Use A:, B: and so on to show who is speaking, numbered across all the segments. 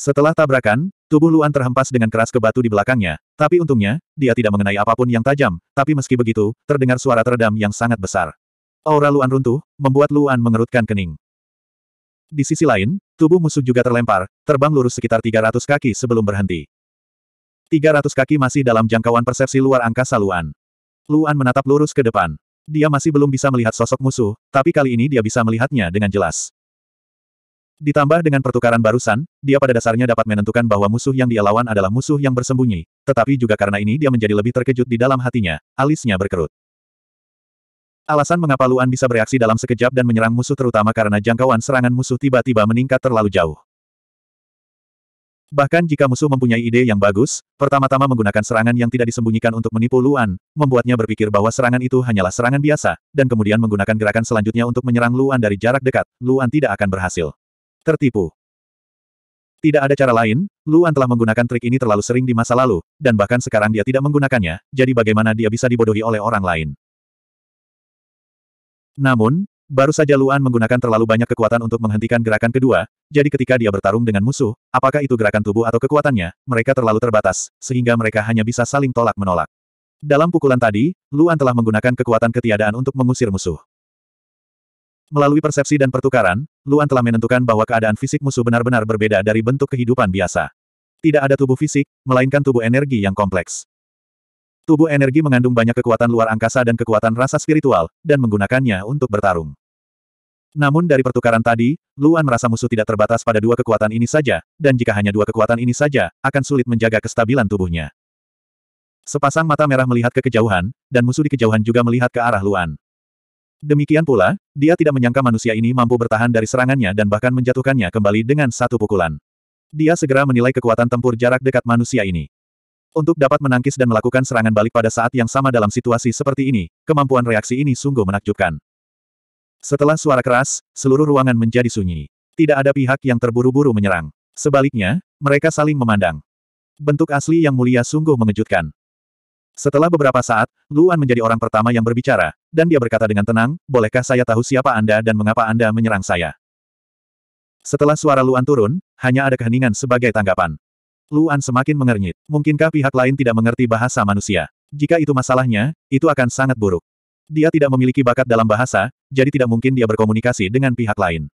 A: Setelah tabrakan, tubuh Luan terhempas dengan keras ke batu di belakangnya, tapi untungnya, dia tidak mengenai apapun yang tajam, tapi meski begitu, terdengar suara teredam yang sangat besar. Aura Luan runtuh, membuat Luan mengerutkan kening. Di sisi lain, tubuh musuh juga terlempar, terbang lurus sekitar 300 kaki sebelum berhenti. 300 kaki masih dalam jangkauan persepsi luar angkasa Luan. Luan menatap lurus ke depan. Dia masih belum bisa melihat sosok musuh, tapi kali ini dia bisa melihatnya dengan jelas. Ditambah dengan pertukaran barusan, dia pada dasarnya dapat menentukan bahwa musuh yang dia lawan adalah musuh yang bersembunyi, tetapi juga karena ini dia menjadi lebih terkejut di dalam hatinya, alisnya berkerut. Alasan mengapa Luan bisa bereaksi dalam sekejap dan menyerang musuh terutama karena jangkauan serangan musuh tiba-tiba meningkat terlalu jauh. Bahkan jika musuh mempunyai ide yang bagus, pertama-tama menggunakan serangan yang tidak disembunyikan untuk menipu Luan, membuatnya berpikir bahwa serangan itu hanyalah serangan biasa, dan kemudian menggunakan gerakan selanjutnya untuk menyerang Luan dari jarak dekat, Luan tidak akan berhasil. Tertipu. Tidak ada cara lain, Luan telah menggunakan trik ini terlalu sering di masa lalu, dan bahkan sekarang dia tidak menggunakannya, jadi bagaimana dia bisa dibodohi oleh orang lain. Namun, baru saja Luan menggunakan terlalu banyak kekuatan untuk menghentikan gerakan kedua, jadi ketika dia bertarung dengan musuh, apakah itu gerakan tubuh atau kekuatannya, mereka terlalu terbatas, sehingga mereka hanya bisa saling tolak-menolak. Dalam pukulan tadi, Luan telah menggunakan kekuatan ketiadaan untuk mengusir musuh. Melalui persepsi dan pertukaran, Luan telah menentukan bahwa keadaan fisik musuh benar-benar berbeda dari bentuk kehidupan biasa. Tidak ada tubuh fisik, melainkan tubuh energi yang kompleks. Tubuh energi mengandung banyak kekuatan luar angkasa dan kekuatan rasa spiritual, dan menggunakannya untuk bertarung. Namun dari pertukaran tadi, Luan merasa musuh tidak terbatas pada dua kekuatan ini saja, dan jika hanya dua kekuatan ini saja, akan sulit menjaga kestabilan tubuhnya. Sepasang mata merah melihat ke kejauhan, dan musuh di kejauhan juga melihat ke arah Luan. Demikian pula, dia tidak menyangka manusia ini mampu bertahan dari serangannya dan bahkan menjatuhkannya kembali dengan satu pukulan. Dia segera menilai kekuatan tempur jarak dekat manusia ini. Untuk dapat menangkis dan melakukan serangan balik pada saat yang sama dalam situasi seperti ini, kemampuan reaksi ini sungguh menakjubkan. Setelah suara keras, seluruh ruangan menjadi sunyi. Tidak ada pihak yang terburu-buru menyerang. Sebaliknya, mereka saling memandang. Bentuk asli yang mulia sungguh mengejutkan. Setelah beberapa saat, Luan menjadi orang pertama yang berbicara, dan dia berkata dengan tenang, bolehkah saya tahu siapa Anda dan mengapa Anda menyerang saya? Setelah suara Luan turun, hanya ada keheningan sebagai tanggapan. Luan semakin mengernyit. Mungkinkah pihak lain tidak mengerti bahasa manusia? Jika itu masalahnya, itu akan sangat buruk. Dia tidak memiliki bakat dalam bahasa, jadi tidak mungkin dia berkomunikasi dengan pihak lain.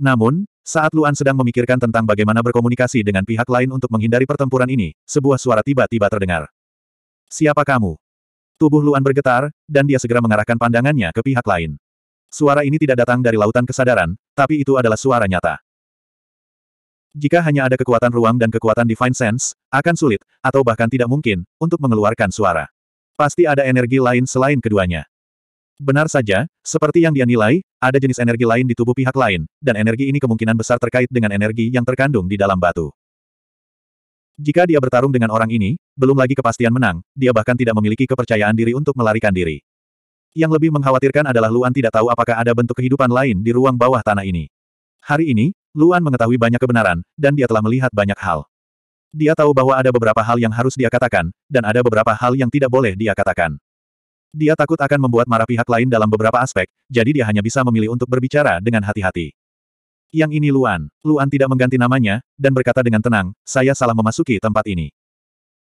A: Namun, saat Luan sedang memikirkan tentang bagaimana berkomunikasi dengan pihak lain untuk menghindari pertempuran ini, sebuah suara tiba-tiba terdengar. Siapa kamu? Tubuh Luan bergetar, dan dia segera mengarahkan pandangannya ke pihak lain. Suara ini tidak datang dari lautan kesadaran, tapi itu adalah suara nyata. Jika hanya ada kekuatan ruang dan kekuatan Divine Sense, akan sulit, atau bahkan tidak mungkin, untuk mengeluarkan suara. Pasti ada energi lain selain keduanya. Benar saja, seperti yang dia nilai, ada jenis energi lain di tubuh pihak lain, dan energi ini kemungkinan besar terkait dengan energi yang terkandung di dalam batu. Jika dia bertarung dengan orang ini, belum lagi kepastian menang, dia bahkan tidak memiliki kepercayaan diri untuk melarikan diri. Yang lebih mengkhawatirkan adalah Luan tidak tahu apakah ada bentuk kehidupan lain di ruang bawah tanah ini. Hari ini, Luan mengetahui banyak kebenaran, dan dia telah melihat banyak hal. Dia tahu bahwa ada beberapa hal yang harus dia katakan, dan ada beberapa hal yang tidak boleh dia katakan. Dia takut akan membuat marah pihak lain dalam beberapa aspek, jadi dia hanya bisa memilih untuk berbicara dengan hati-hati. Yang ini Luan. Luan tidak mengganti namanya, dan berkata dengan tenang, saya salah memasuki tempat ini.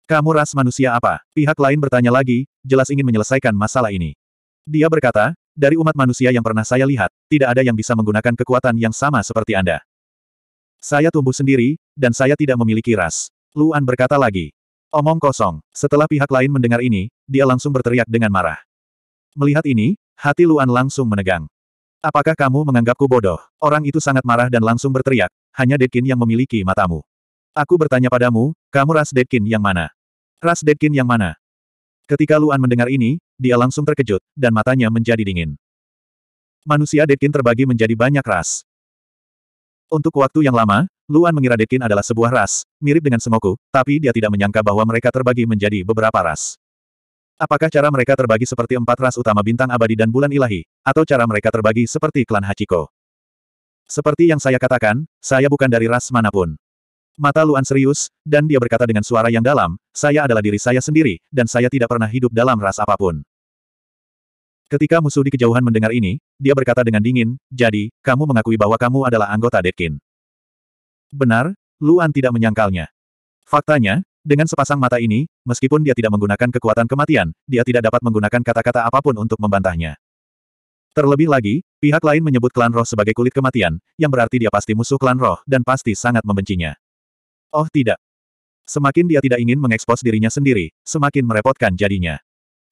A: Kamu ras manusia apa? Pihak lain bertanya lagi, jelas ingin menyelesaikan masalah ini. Dia berkata, dari umat manusia yang pernah saya lihat, tidak ada yang bisa menggunakan kekuatan yang sama seperti Anda. Saya tumbuh sendiri, dan saya tidak memiliki ras. Luan berkata lagi. Omong kosong. Setelah pihak lain mendengar ini, dia langsung berteriak dengan marah. Melihat ini, hati Luan langsung menegang. Apakah kamu menganggapku bodoh? Orang itu sangat marah dan langsung berteriak, hanya Dedkin yang memiliki matamu. Aku bertanya padamu, kamu ras Dedkin yang mana? Ras Dedkin yang mana? Ketika Luan mendengar ini, dia langsung terkejut, dan matanya menjadi dingin. Manusia Dedkin terbagi menjadi banyak ras. Untuk waktu yang lama, Luan mengira Dedkin adalah sebuah ras, mirip dengan Sengoku, tapi dia tidak menyangka bahwa mereka terbagi menjadi beberapa ras. Apakah cara mereka terbagi seperti empat ras utama bintang abadi dan bulan ilahi, atau cara mereka terbagi seperti klan Hachiko? Seperti yang saya katakan, saya bukan dari ras manapun. Mata Luan serius, dan dia berkata dengan suara yang dalam, saya adalah diri saya sendiri, dan saya tidak pernah hidup dalam ras apapun. Ketika musuh di kejauhan mendengar ini, dia berkata dengan dingin, jadi, kamu mengakui bahwa kamu adalah anggota Deadkin. Benar, Luan tidak menyangkalnya. Faktanya, dengan sepasang mata ini, meskipun dia tidak menggunakan kekuatan kematian, dia tidak dapat menggunakan kata-kata apapun untuk membantahnya. Terlebih lagi, pihak lain menyebut klan roh sebagai kulit kematian, yang berarti dia pasti musuh klan roh dan pasti sangat membencinya. Oh tidak. Semakin dia tidak ingin mengekspos dirinya sendiri, semakin merepotkan jadinya.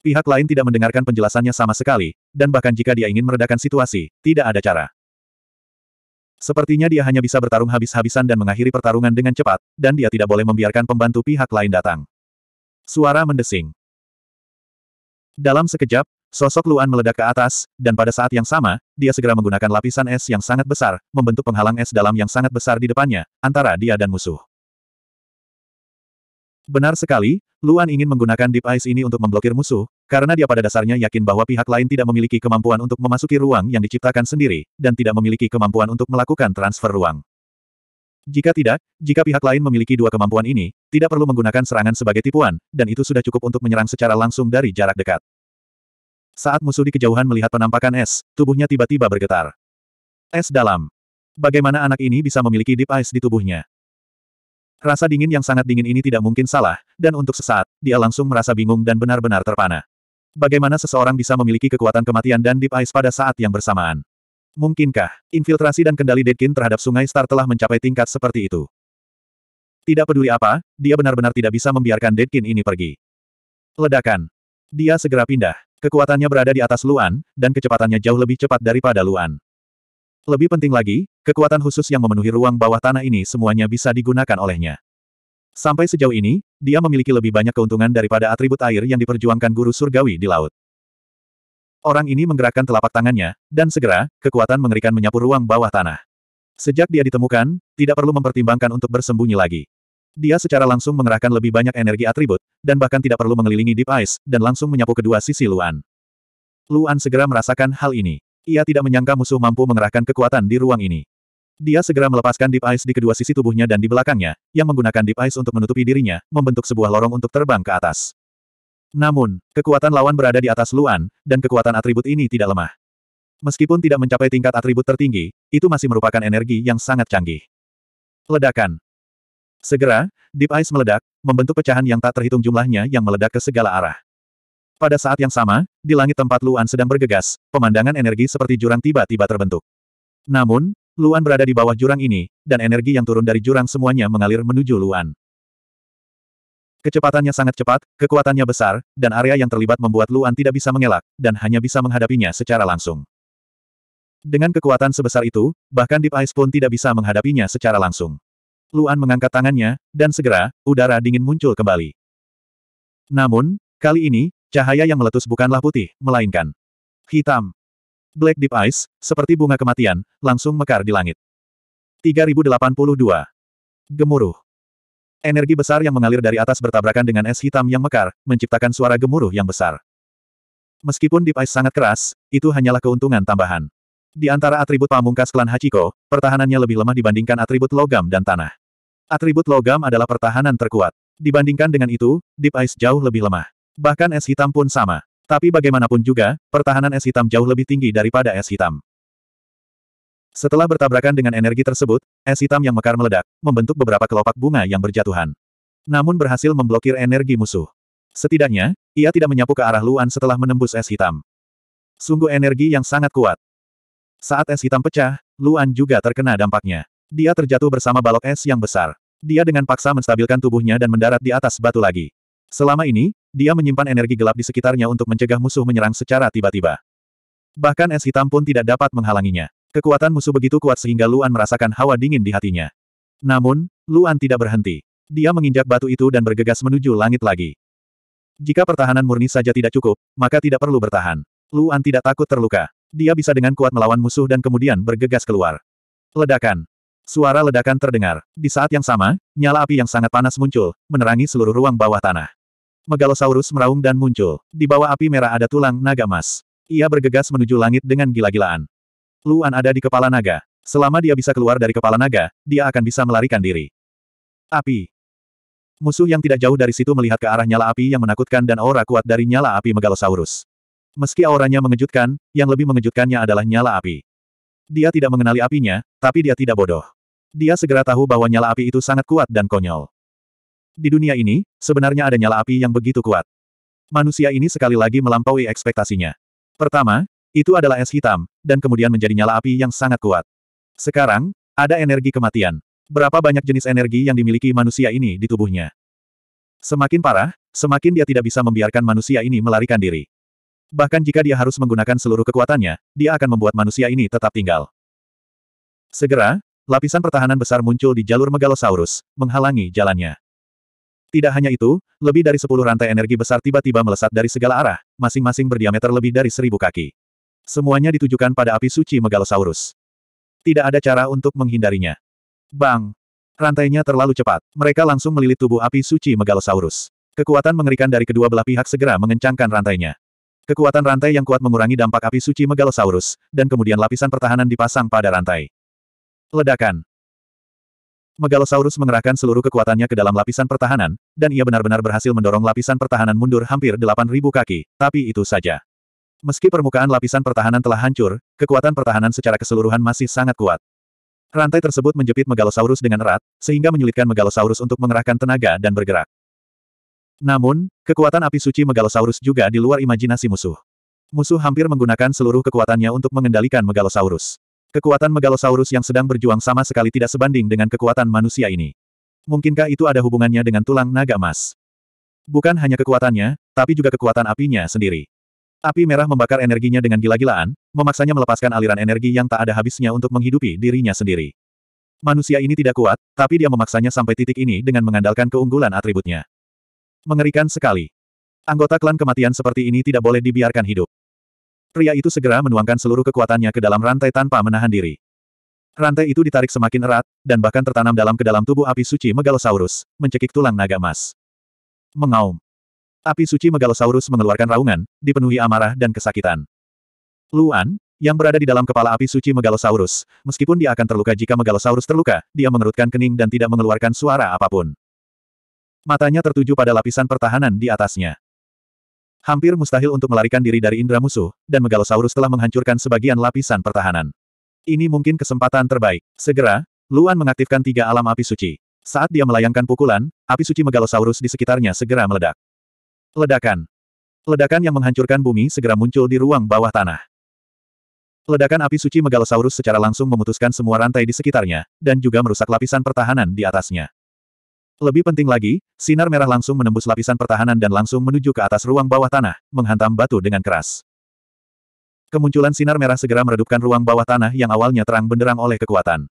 A: Pihak lain tidak mendengarkan penjelasannya sama sekali, dan bahkan jika dia ingin meredakan situasi, tidak ada cara. Sepertinya dia hanya bisa bertarung habis-habisan dan mengakhiri pertarungan dengan cepat, dan dia tidak boleh membiarkan pembantu pihak lain datang. Suara mendesing. Dalam sekejap, sosok Luan meledak ke atas, dan pada saat yang sama, dia segera menggunakan lapisan es yang sangat besar, membentuk penghalang es dalam yang sangat besar di depannya, antara dia dan musuh. Benar sekali, Luan ingin menggunakan Deep Ice ini untuk memblokir musuh, karena dia pada dasarnya yakin bahwa pihak lain tidak memiliki kemampuan untuk memasuki ruang yang diciptakan sendiri, dan tidak memiliki kemampuan untuk melakukan transfer ruang. Jika tidak, jika pihak lain memiliki dua kemampuan ini, tidak perlu menggunakan serangan sebagai tipuan, dan itu sudah cukup untuk menyerang secara langsung dari jarak dekat. Saat musuh di kejauhan melihat penampakan es, tubuhnya tiba-tiba bergetar. Es dalam. Bagaimana anak ini bisa memiliki Deep Ice di tubuhnya? Rasa dingin yang sangat dingin ini tidak mungkin salah, dan untuk sesaat, dia langsung merasa bingung dan benar-benar terpana. Bagaimana seseorang bisa memiliki kekuatan kematian dan Deep Ice pada saat yang bersamaan? Mungkinkah, infiltrasi dan kendali Deadkin terhadap sungai Star telah mencapai tingkat seperti itu? Tidak peduli apa, dia benar-benar tidak bisa membiarkan Deadkin ini pergi. Ledakan. Dia segera pindah. Kekuatannya berada di atas Luan, dan kecepatannya jauh lebih cepat daripada Luan. Lebih penting lagi, kekuatan khusus yang memenuhi ruang bawah tanah ini semuanya bisa digunakan olehnya. Sampai sejauh ini, dia memiliki lebih banyak keuntungan daripada atribut air yang diperjuangkan guru surgawi di laut. Orang ini menggerakkan telapak tangannya, dan segera, kekuatan mengerikan menyapu ruang bawah tanah. Sejak dia ditemukan, tidak perlu mempertimbangkan untuk bersembunyi lagi. Dia secara langsung mengerahkan lebih banyak energi atribut, dan bahkan tidak perlu mengelilingi Deep Ice, dan langsung menyapu kedua sisi Luan. Luan segera merasakan hal ini. Ia tidak menyangka musuh mampu mengerahkan kekuatan di ruang ini. Dia segera melepaskan Deep Ice di kedua sisi tubuhnya dan di belakangnya, yang menggunakan Deep Ice untuk menutupi dirinya, membentuk sebuah lorong untuk terbang ke atas. Namun, kekuatan lawan berada di atas Luan, dan kekuatan atribut ini tidak lemah. Meskipun tidak mencapai tingkat atribut tertinggi, itu masih merupakan energi yang sangat canggih. Ledakan. Segera, Deep Ice meledak, membentuk pecahan yang tak terhitung jumlahnya yang meledak ke segala arah. Pada saat yang sama, di langit tempat Luan sedang bergegas, pemandangan energi seperti jurang tiba-tiba terbentuk. Namun, Luan berada di bawah jurang ini, dan energi yang turun dari jurang semuanya mengalir menuju Luan. Kecepatannya sangat cepat, kekuatannya besar, dan area yang terlibat membuat Luan tidak bisa mengelak, dan hanya bisa menghadapinya secara langsung. Dengan kekuatan sebesar itu, bahkan Deep Ice pun tidak bisa menghadapinya secara langsung. Luan mengangkat tangannya, dan segera, udara dingin muncul kembali. Namun, kali ini, Cahaya yang meletus bukanlah putih, melainkan hitam. Black Deep Ice, seperti bunga kematian, langsung mekar di langit. 3082. Gemuruh. Energi besar yang mengalir dari atas bertabrakan dengan es hitam yang mekar, menciptakan suara gemuruh yang besar. Meskipun Deep Ice sangat keras, itu hanyalah keuntungan tambahan. Di antara atribut pamungkas klan Hachiko, pertahanannya lebih lemah dibandingkan atribut logam dan tanah. Atribut logam adalah pertahanan terkuat. Dibandingkan dengan itu, Deep Ice jauh lebih lemah. Bahkan es hitam pun sama. Tapi bagaimanapun juga, pertahanan es hitam jauh lebih tinggi daripada es hitam. Setelah bertabrakan dengan energi tersebut, es hitam yang mekar meledak, membentuk beberapa kelopak bunga yang berjatuhan. Namun berhasil memblokir energi musuh. Setidaknya, ia tidak menyapu ke arah Luan setelah menembus es hitam. Sungguh energi yang sangat kuat. Saat es hitam pecah, Luan juga terkena dampaknya. Dia terjatuh bersama balok es yang besar. Dia dengan paksa menstabilkan tubuhnya dan mendarat di atas batu lagi. Selama ini, dia menyimpan energi gelap di sekitarnya untuk mencegah musuh menyerang secara tiba-tiba. Bahkan es hitam pun tidak dapat menghalanginya. Kekuatan musuh begitu kuat sehingga Luan merasakan hawa dingin di hatinya. Namun, Luan tidak berhenti. Dia menginjak batu itu dan bergegas menuju langit lagi. Jika pertahanan murni saja tidak cukup, maka tidak perlu bertahan. Luan tidak takut terluka. Dia bisa dengan kuat melawan musuh dan kemudian bergegas keluar. Ledakan. Suara ledakan terdengar. Di saat yang sama, nyala api yang sangat panas muncul, menerangi seluruh ruang bawah tanah. Megalosaurus meraung dan muncul. Di bawah api merah ada tulang naga emas. Ia bergegas menuju langit dengan gila-gilaan. Luan ada di kepala naga. Selama dia bisa keluar dari kepala naga, dia akan bisa melarikan diri. Api. Musuh yang tidak jauh dari situ melihat ke arah nyala api yang menakutkan dan aura kuat dari nyala api Megalosaurus. Meski auranya mengejutkan, yang lebih mengejutkannya adalah nyala api. Dia tidak mengenali apinya, tapi dia tidak bodoh. Dia segera tahu bahwa nyala api itu sangat kuat dan konyol. Di dunia ini, sebenarnya ada nyala api yang begitu kuat. Manusia ini sekali lagi melampaui ekspektasinya. Pertama, itu adalah es hitam, dan kemudian menjadi nyala api yang sangat kuat. Sekarang, ada energi kematian. Berapa banyak jenis energi yang dimiliki manusia ini di tubuhnya? Semakin parah, semakin dia tidak bisa membiarkan manusia ini melarikan diri. Bahkan jika dia harus menggunakan seluruh kekuatannya, dia akan membuat manusia ini tetap tinggal. Segera, lapisan pertahanan besar muncul di jalur megalosaurus, menghalangi jalannya. Tidak hanya itu, lebih dari sepuluh rantai energi besar tiba-tiba melesat dari segala arah, masing-masing berdiameter lebih dari seribu kaki. Semuanya ditujukan pada api suci Megalosaurus. Tidak ada cara untuk menghindarinya. Bang! Rantainya terlalu cepat. Mereka langsung melilit tubuh api suci Megalosaurus. Kekuatan mengerikan dari kedua belah pihak segera mengencangkan rantainya. Kekuatan rantai yang kuat mengurangi dampak api suci Megalosaurus, dan kemudian lapisan pertahanan dipasang pada rantai. Ledakan. Megalosaurus mengerahkan seluruh kekuatannya ke dalam lapisan pertahanan, dan ia benar-benar berhasil mendorong lapisan pertahanan mundur hampir 8.000 kaki, tapi itu saja. Meski permukaan lapisan pertahanan telah hancur, kekuatan pertahanan secara keseluruhan masih sangat kuat. Rantai tersebut menjepit Megalosaurus dengan erat, sehingga menyulitkan Megalosaurus untuk mengerahkan tenaga dan bergerak. Namun, kekuatan api suci Megalosaurus juga di luar imajinasi musuh. Musuh hampir menggunakan seluruh kekuatannya untuk mengendalikan Megalosaurus. Kekuatan Megalosaurus yang sedang berjuang sama sekali tidak sebanding dengan kekuatan manusia ini. Mungkinkah itu ada hubungannya dengan tulang naga emas? Bukan hanya kekuatannya, tapi juga kekuatan apinya sendiri. Api merah membakar energinya dengan gila-gilaan, memaksanya melepaskan aliran energi yang tak ada habisnya untuk menghidupi dirinya sendiri. Manusia ini tidak kuat, tapi dia memaksanya sampai titik ini dengan mengandalkan keunggulan atributnya. Mengerikan sekali. Anggota klan kematian seperti ini tidak boleh dibiarkan hidup. Pria itu segera menuangkan seluruh kekuatannya ke dalam rantai tanpa menahan diri. Rantai itu ditarik semakin erat, dan bahkan tertanam dalam ke dalam tubuh api suci Megalosaurus, mencekik tulang naga emas. Mengaum. Api suci Megalosaurus mengeluarkan raungan, dipenuhi amarah dan kesakitan. Luan, yang berada di dalam kepala api suci Megalosaurus, meskipun dia akan terluka jika Megalosaurus terluka, dia mengerutkan kening dan tidak mengeluarkan suara apapun. Matanya tertuju pada lapisan pertahanan di atasnya. Hampir mustahil untuk melarikan diri dari indera musuh, dan Megalosaurus telah menghancurkan sebagian lapisan pertahanan. Ini mungkin kesempatan terbaik. Segera, Luan mengaktifkan tiga alam api suci. Saat dia melayangkan pukulan, api suci Megalosaurus di sekitarnya segera meledak. Ledakan. Ledakan yang menghancurkan bumi segera muncul di ruang bawah tanah. Ledakan api suci Megalosaurus secara langsung memutuskan semua rantai di sekitarnya, dan juga merusak lapisan pertahanan di atasnya. Lebih penting lagi, sinar merah langsung menembus lapisan pertahanan dan langsung menuju ke atas ruang bawah tanah, menghantam batu dengan keras. Kemunculan sinar merah segera meredupkan ruang bawah tanah yang awalnya terang benderang oleh kekuatan.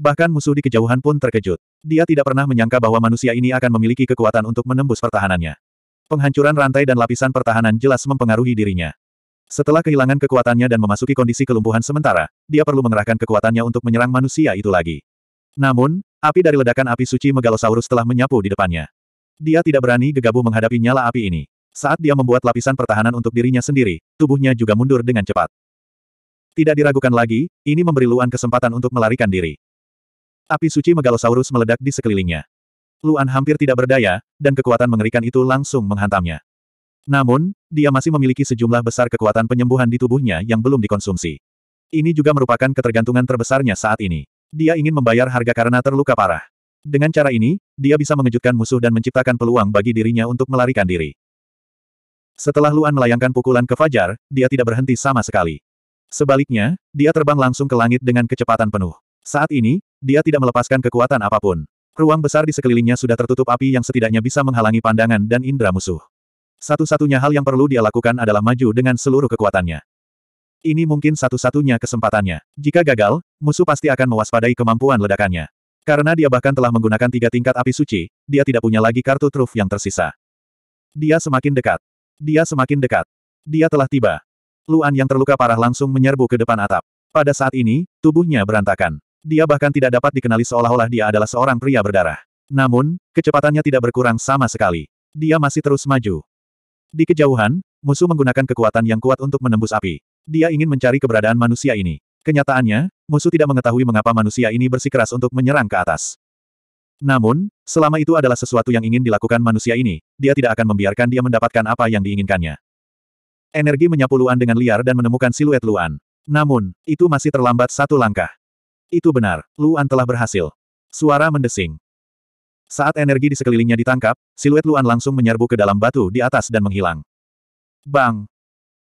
A: Bahkan musuh di kejauhan pun terkejut. Dia tidak pernah menyangka bahwa manusia ini akan memiliki kekuatan untuk menembus pertahanannya. Penghancuran rantai dan lapisan pertahanan jelas mempengaruhi dirinya. Setelah kehilangan kekuatannya dan memasuki kondisi kelumpuhan sementara, dia perlu mengerahkan kekuatannya untuk menyerang manusia itu lagi. Namun, api dari ledakan api suci Megalosaurus telah menyapu di depannya. Dia tidak berani gegabah menghadapi nyala api ini. Saat dia membuat lapisan pertahanan untuk dirinya sendiri, tubuhnya juga mundur dengan cepat. Tidak diragukan lagi, ini memberi Luan kesempatan untuk melarikan diri. Api suci Megalosaurus meledak di sekelilingnya. Luan hampir tidak berdaya, dan kekuatan mengerikan itu langsung menghantamnya. Namun, dia masih memiliki sejumlah besar kekuatan penyembuhan di tubuhnya yang belum dikonsumsi. Ini juga merupakan ketergantungan terbesarnya saat ini. Dia ingin membayar harga karena terluka parah. Dengan cara ini, dia bisa mengejutkan musuh dan menciptakan peluang bagi dirinya untuk melarikan diri. Setelah Luan melayangkan pukulan ke Fajar, dia tidak berhenti sama sekali. Sebaliknya, dia terbang langsung ke langit dengan kecepatan penuh. Saat ini, dia tidak melepaskan kekuatan apapun. Ruang besar di sekelilingnya sudah tertutup api yang setidaknya bisa menghalangi pandangan dan indera musuh. Satu-satunya hal yang perlu dia lakukan adalah maju dengan seluruh kekuatannya. Ini mungkin satu-satunya kesempatannya. Jika gagal, musuh pasti akan mewaspadai kemampuan ledakannya. Karena dia bahkan telah menggunakan tiga tingkat api suci, dia tidak punya lagi kartu truf yang tersisa. Dia semakin dekat. Dia semakin dekat. Dia telah tiba. Luan yang terluka parah langsung menyerbu ke depan atap. Pada saat ini, tubuhnya berantakan. Dia bahkan tidak dapat dikenali seolah-olah dia adalah seorang pria berdarah. Namun, kecepatannya tidak berkurang sama sekali. Dia masih terus maju. Di kejauhan, musuh menggunakan kekuatan yang kuat untuk menembus api. Dia ingin mencari keberadaan manusia ini. Kenyataannya, musuh tidak mengetahui mengapa manusia ini bersikeras untuk menyerang ke atas. Namun, selama itu adalah sesuatu yang ingin dilakukan manusia ini, dia tidak akan membiarkan dia mendapatkan apa yang diinginkannya. Energi menyapu Luan dengan liar dan menemukan siluet Luan. Namun, itu masih terlambat satu langkah. Itu benar, Luan telah berhasil. Suara mendesing. Saat energi di sekelilingnya ditangkap, siluet Luan langsung menyerbu ke dalam batu di atas dan menghilang. Bang!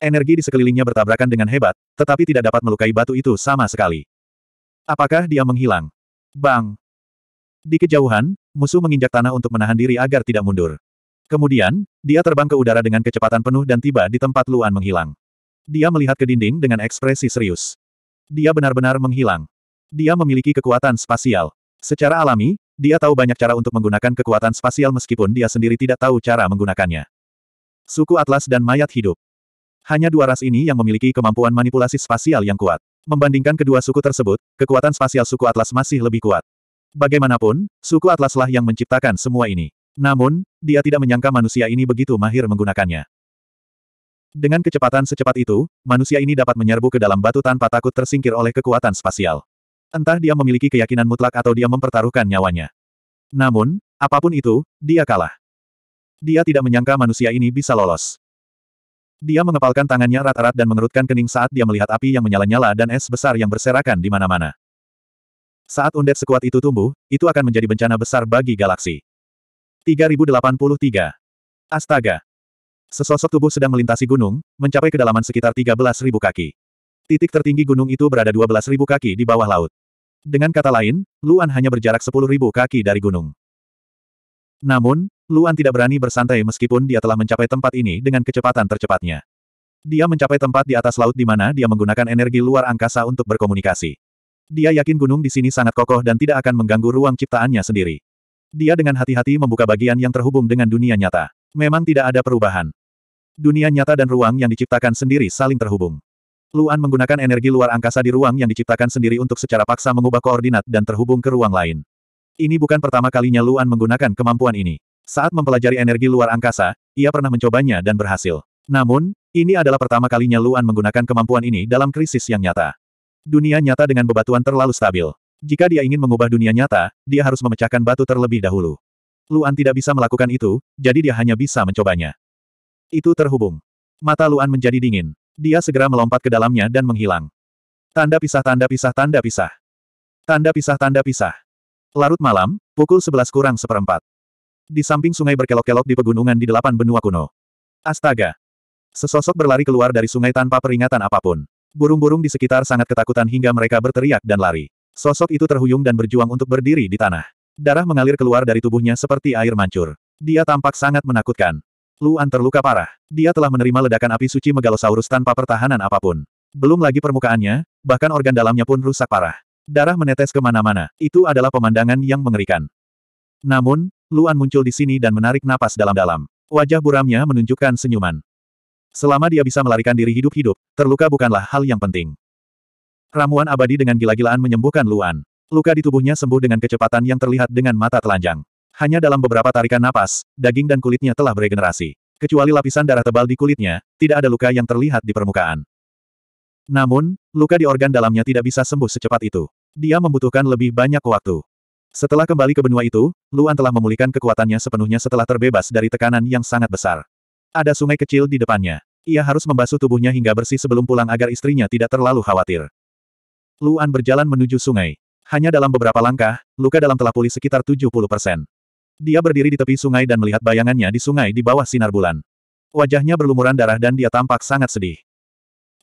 A: Energi di sekelilingnya bertabrakan dengan hebat, tetapi tidak dapat melukai batu itu sama sekali. Apakah dia menghilang? Bang! Di kejauhan, musuh menginjak tanah untuk menahan diri agar tidak mundur. Kemudian, dia terbang ke udara dengan kecepatan penuh dan tiba di tempat Luan menghilang. Dia melihat ke dinding dengan ekspresi serius. Dia benar-benar menghilang. Dia memiliki kekuatan spasial. Secara alami, dia tahu banyak cara untuk menggunakan kekuatan spasial meskipun dia sendiri tidak tahu cara menggunakannya. Suku Atlas dan Mayat Hidup Hanya dua ras ini yang memiliki kemampuan manipulasi spasial yang kuat. Membandingkan kedua suku tersebut, kekuatan spasial suku Atlas masih lebih kuat. Bagaimanapun, suku Atlaslah yang menciptakan semua ini. Namun, dia tidak menyangka manusia ini begitu mahir menggunakannya. Dengan kecepatan secepat itu, manusia ini dapat menyerbu ke dalam batu tanpa takut tersingkir oleh kekuatan spasial. Entah dia memiliki keyakinan mutlak atau dia mempertaruhkan nyawanya. Namun, apapun itu, dia kalah. Dia tidak menyangka manusia ini bisa lolos. Dia mengepalkan tangannya rata rat dan mengerutkan kening saat dia melihat api yang menyala-nyala dan es besar yang berserakan di mana-mana. Saat undet sekuat itu tumbuh, itu akan menjadi bencana besar bagi galaksi. 3083. Astaga. Sesosok tubuh sedang melintasi gunung, mencapai kedalaman sekitar 13.000 kaki. Titik tertinggi gunung itu berada 12.000 kaki di bawah laut. Dengan kata lain, Luan hanya berjarak 10.000 kaki dari gunung. Namun, Luan tidak berani bersantai meskipun dia telah mencapai tempat ini dengan kecepatan tercepatnya. Dia mencapai tempat di atas laut di mana dia menggunakan energi luar angkasa untuk berkomunikasi. Dia yakin gunung di sini sangat kokoh dan tidak akan mengganggu ruang ciptaannya sendiri. Dia dengan hati-hati membuka bagian yang terhubung dengan dunia nyata. Memang tidak ada perubahan. Dunia nyata dan ruang yang diciptakan sendiri saling terhubung. Luan menggunakan energi luar angkasa di ruang yang diciptakan sendiri untuk secara paksa mengubah koordinat dan terhubung ke ruang lain. Ini bukan pertama kalinya Luan menggunakan kemampuan ini. Saat mempelajari energi luar angkasa, ia pernah mencobanya dan berhasil. Namun, ini adalah pertama kalinya Luan menggunakan kemampuan ini dalam krisis yang nyata. Dunia nyata dengan bebatuan terlalu stabil. Jika dia ingin mengubah dunia nyata, dia harus memecahkan batu terlebih dahulu. Luan tidak bisa melakukan itu, jadi dia hanya bisa mencobanya. Itu terhubung. Mata Luan menjadi dingin. Dia segera melompat ke dalamnya dan menghilang. Tanda pisah tanda pisah tanda pisah. Tanda pisah tanda pisah. Larut malam, pukul 11 kurang seperempat. Di samping sungai berkelok-kelok di pegunungan di delapan benua kuno. Astaga! Sesosok berlari keluar dari sungai tanpa peringatan apapun. Burung-burung di sekitar sangat ketakutan hingga mereka berteriak dan lari. Sosok itu terhuyung dan berjuang untuk berdiri di tanah. Darah mengalir keluar dari tubuhnya seperti air mancur. Dia tampak sangat menakutkan. Luan terluka parah. Dia telah menerima ledakan api suci Megalosaurus tanpa pertahanan apapun. Belum lagi permukaannya, bahkan organ dalamnya pun rusak parah. Darah menetes kemana-mana, itu adalah pemandangan yang mengerikan. Namun, Luan muncul di sini dan menarik napas dalam-dalam. Wajah buramnya menunjukkan senyuman. Selama dia bisa melarikan diri hidup-hidup, terluka bukanlah hal yang penting. Ramuan abadi dengan gila-gilaan menyembuhkan Luan. Luka di tubuhnya sembuh dengan kecepatan yang terlihat dengan mata telanjang. Hanya dalam beberapa tarikan napas, daging dan kulitnya telah beregenerasi. Kecuali lapisan darah tebal di kulitnya, tidak ada luka yang terlihat di permukaan. Namun, luka di organ dalamnya tidak bisa sembuh secepat itu. Dia membutuhkan lebih banyak waktu. Setelah kembali ke benua itu, Luan telah memulihkan kekuatannya sepenuhnya setelah terbebas dari tekanan yang sangat besar. Ada sungai kecil di depannya. Ia harus membasuh tubuhnya hingga bersih sebelum pulang agar istrinya tidak terlalu khawatir. Luan berjalan menuju sungai. Hanya dalam beberapa langkah, luka dalam telah pulih sekitar 70 persen. Dia berdiri di tepi sungai dan melihat bayangannya di sungai di bawah sinar bulan. Wajahnya berlumuran darah dan dia tampak sangat sedih.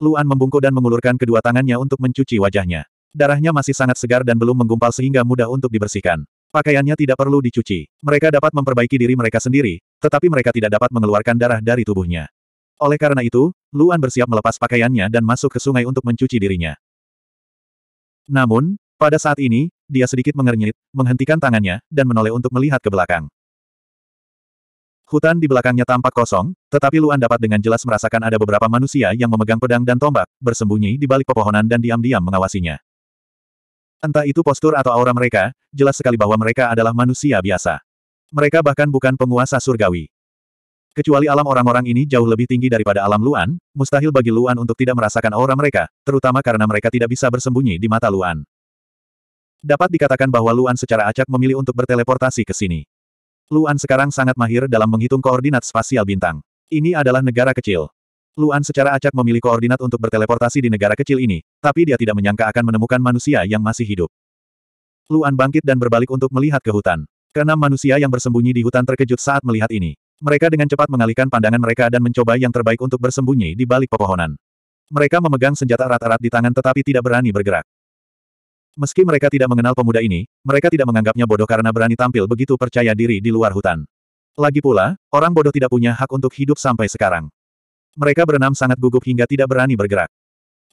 A: Luan membungkuk dan mengulurkan kedua tangannya untuk mencuci wajahnya. Darahnya masih sangat segar dan belum menggumpal sehingga mudah untuk dibersihkan. Pakaiannya tidak perlu dicuci. Mereka dapat memperbaiki diri mereka sendiri, tetapi mereka tidak dapat mengeluarkan darah dari tubuhnya. Oleh karena itu, Luan bersiap melepas pakaiannya dan masuk ke sungai untuk mencuci dirinya. Namun, pada saat ini, dia sedikit mengernyit, menghentikan tangannya, dan menoleh untuk melihat ke belakang. Hutan di belakangnya tampak kosong, tetapi Luan dapat dengan jelas merasakan ada beberapa manusia yang memegang pedang dan tombak, bersembunyi di balik pepohonan dan diam-diam mengawasinya. Entah itu postur atau aura mereka, jelas sekali bahwa mereka adalah manusia biasa. Mereka bahkan bukan penguasa surgawi. Kecuali alam orang-orang ini jauh lebih tinggi daripada alam Luan, mustahil bagi Luan untuk tidak merasakan aura mereka, terutama karena mereka tidak bisa bersembunyi di mata Luan. Dapat dikatakan bahwa Luan secara acak memilih untuk berteleportasi ke sini. Luan sekarang sangat mahir dalam menghitung koordinat spasial bintang. Ini adalah negara kecil. Luan secara acak memilih koordinat untuk berteleportasi di negara kecil ini, tapi dia tidak menyangka akan menemukan manusia yang masih hidup. Luan bangkit dan berbalik untuk melihat ke hutan. Karena manusia yang bersembunyi di hutan terkejut saat melihat ini. Mereka dengan cepat mengalihkan pandangan mereka dan mencoba yang terbaik untuk bersembunyi di balik pepohonan. Mereka memegang senjata erat-erat di tangan tetapi tidak berani bergerak. Meski mereka tidak mengenal pemuda ini, mereka tidak menganggapnya bodoh karena berani tampil begitu percaya diri di luar hutan. Lagi pula, orang bodoh tidak punya hak untuk hidup sampai sekarang. Mereka berenam sangat gugup hingga tidak berani bergerak.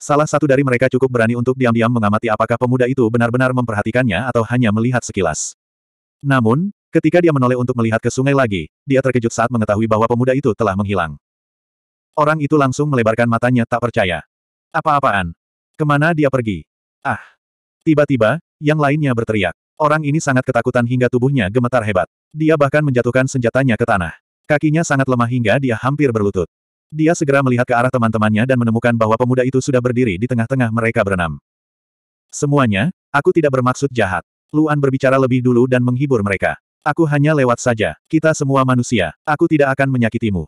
A: Salah satu dari mereka cukup berani untuk diam-diam mengamati apakah pemuda itu benar-benar memperhatikannya atau hanya melihat sekilas. Namun, ketika dia menoleh untuk melihat ke sungai lagi, dia terkejut saat mengetahui bahwa pemuda itu telah menghilang. Orang itu langsung melebarkan matanya tak percaya. Apa-apaan? Kemana dia pergi? Ah, Tiba-tiba, yang lainnya berteriak. Orang ini sangat ketakutan hingga tubuhnya gemetar hebat. Dia bahkan menjatuhkan senjatanya ke tanah. Kakinya sangat lemah hingga dia hampir berlutut. Dia segera melihat ke arah teman-temannya dan menemukan bahwa pemuda itu sudah berdiri di tengah-tengah mereka berenam. Semuanya, aku tidak bermaksud jahat. Luan berbicara lebih dulu dan menghibur mereka. Aku hanya lewat saja, kita semua manusia, aku tidak akan menyakitimu.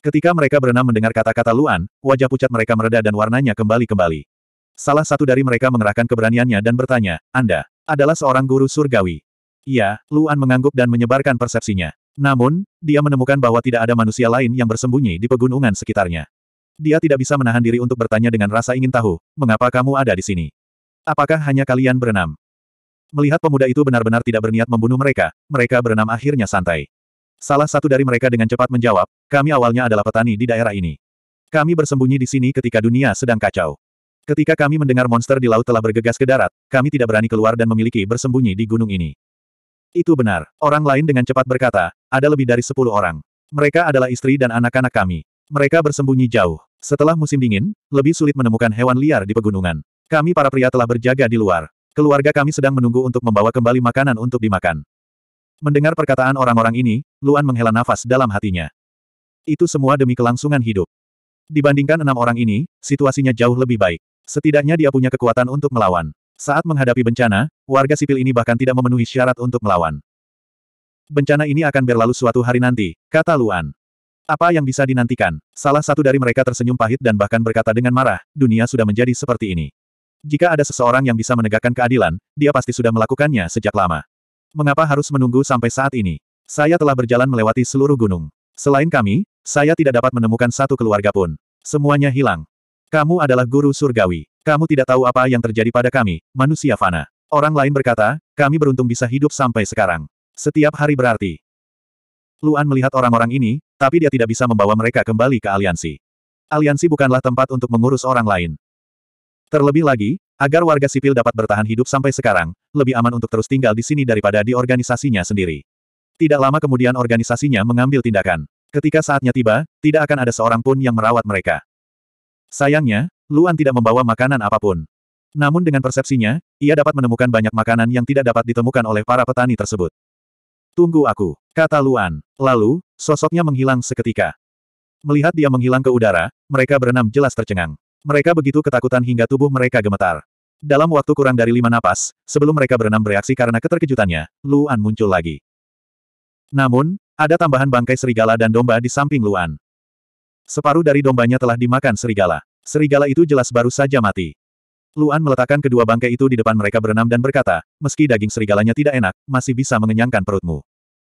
A: Ketika mereka berenam mendengar kata-kata Luan, wajah pucat mereka mereda dan warnanya kembali-kembali. Salah satu dari mereka mengerahkan keberaniannya dan bertanya, Anda adalah seorang guru surgawi. Iya, Luan mengangguk dan menyebarkan persepsinya. Namun, dia menemukan bahwa tidak ada manusia lain yang bersembunyi di pegunungan sekitarnya. Dia tidak bisa menahan diri untuk bertanya dengan rasa ingin tahu, mengapa kamu ada di sini? Apakah hanya kalian berenam? Melihat pemuda itu benar-benar tidak berniat membunuh mereka, mereka berenam akhirnya santai. Salah satu dari mereka dengan cepat menjawab, kami awalnya adalah petani di daerah ini. Kami bersembunyi di sini ketika dunia sedang kacau. Ketika kami mendengar monster di laut telah bergegas ke darat, kami tidak berani keluar dan memiliki bersembunyi di gunung ini. Itu benar. Orang lain dengan cepat berkata, ada lebih dari sepuluh orang. Mereka adalah istri dan anak-anak kami. Mereka bersembunyi jauh. Setelah musim dingin, lebih sulit menemukan hewan liar di pegunungan. Kami para pria telah berjaga di luar. Keluarga kami sedang menunggu untuk membawa kembali makanan untuk dimakan. Mendengar perkataan orang-orang ini, Luan menghela nafas dalam hatinya. Itu semua demi kelangsungan hidup. Dibandingkan enam orang ini, situasinya jauh lebih baik. Setidaknya dia punya kekuatan untuk melawan. Saat menghadapi bencana, warga sipil ini bahkan tidak memenuhi syarat untuk melawan. Bencana ini akan berlalu suatu hari nanti, kata Luan. Apa yang bisa dinantikan? Salah satu dari mereka tersenyum pahit dan bahkan berkata dengan marah, dunia sudah menjadi seperti ini. Jika ada seseorang yang bisa menegakkan keadilan, dia pasti sudah melakukannya sejak lama. Mengapa harus menunggu sampai saat ini? Saya telah berjalan melewati seluruh gunung. Selain kami, saya tidak dapat menemukan satu keluarga pun. Semuanya hilang. Kamu adalah guru surgawi. Kamu tidak tahu apa yang terjadi pada kami, manusia fana. Orang lain berkata, kami beruntung bisa hidup sampai sekarang. Setiap hari berarti. Luan melihat orang-orang ini, tapi dia tidak bisa membawa mereka kembali ke aliansi. Aliansi bukanlah tempat untuk mengurus orang lain. Terlebih lagi, agar warga sipil dapat bertahan hidup sampai sekarang, lebih aman untuk terus tinggal di sini daripada di organisasinya sendiri. Tidak lama kemudian organisasinya mengambil tindakan. Ketika saatnya tiba, tidak akan ada seorang pun yang merawat mereka. Sayangnya, Luan tidak membawa makanan apapun. Namun dengan persepsinya, ia dapat menemukan banyak makanan yang tidak dapat ditemukan oleh para petani tersebut. Tunggu aku, kata Luan. Lalu, sosoknya menghilang seketika. Melihat dia menghilang ke udara, mereka berenam jelas tercengang. Mereka begitu ketakutan hingga tubuh mereka gemetar. Dalam waktu kurang dari lima napas, sebelum mereka berenam bereaksi karena keterkejutannya, Luan muncul lagi. Namun, ada tambahan bangkai serigala dan domba di samping Luan. Separuh dari dombanya telah dimakan serigala. Serigala itu jelas baru saja mati. Luan meletakkan kedua bangkai itu di depan mereka berenam dan berkata, meski daging serigalanya tidak enak, masih bisa mengenyangkan perutmu.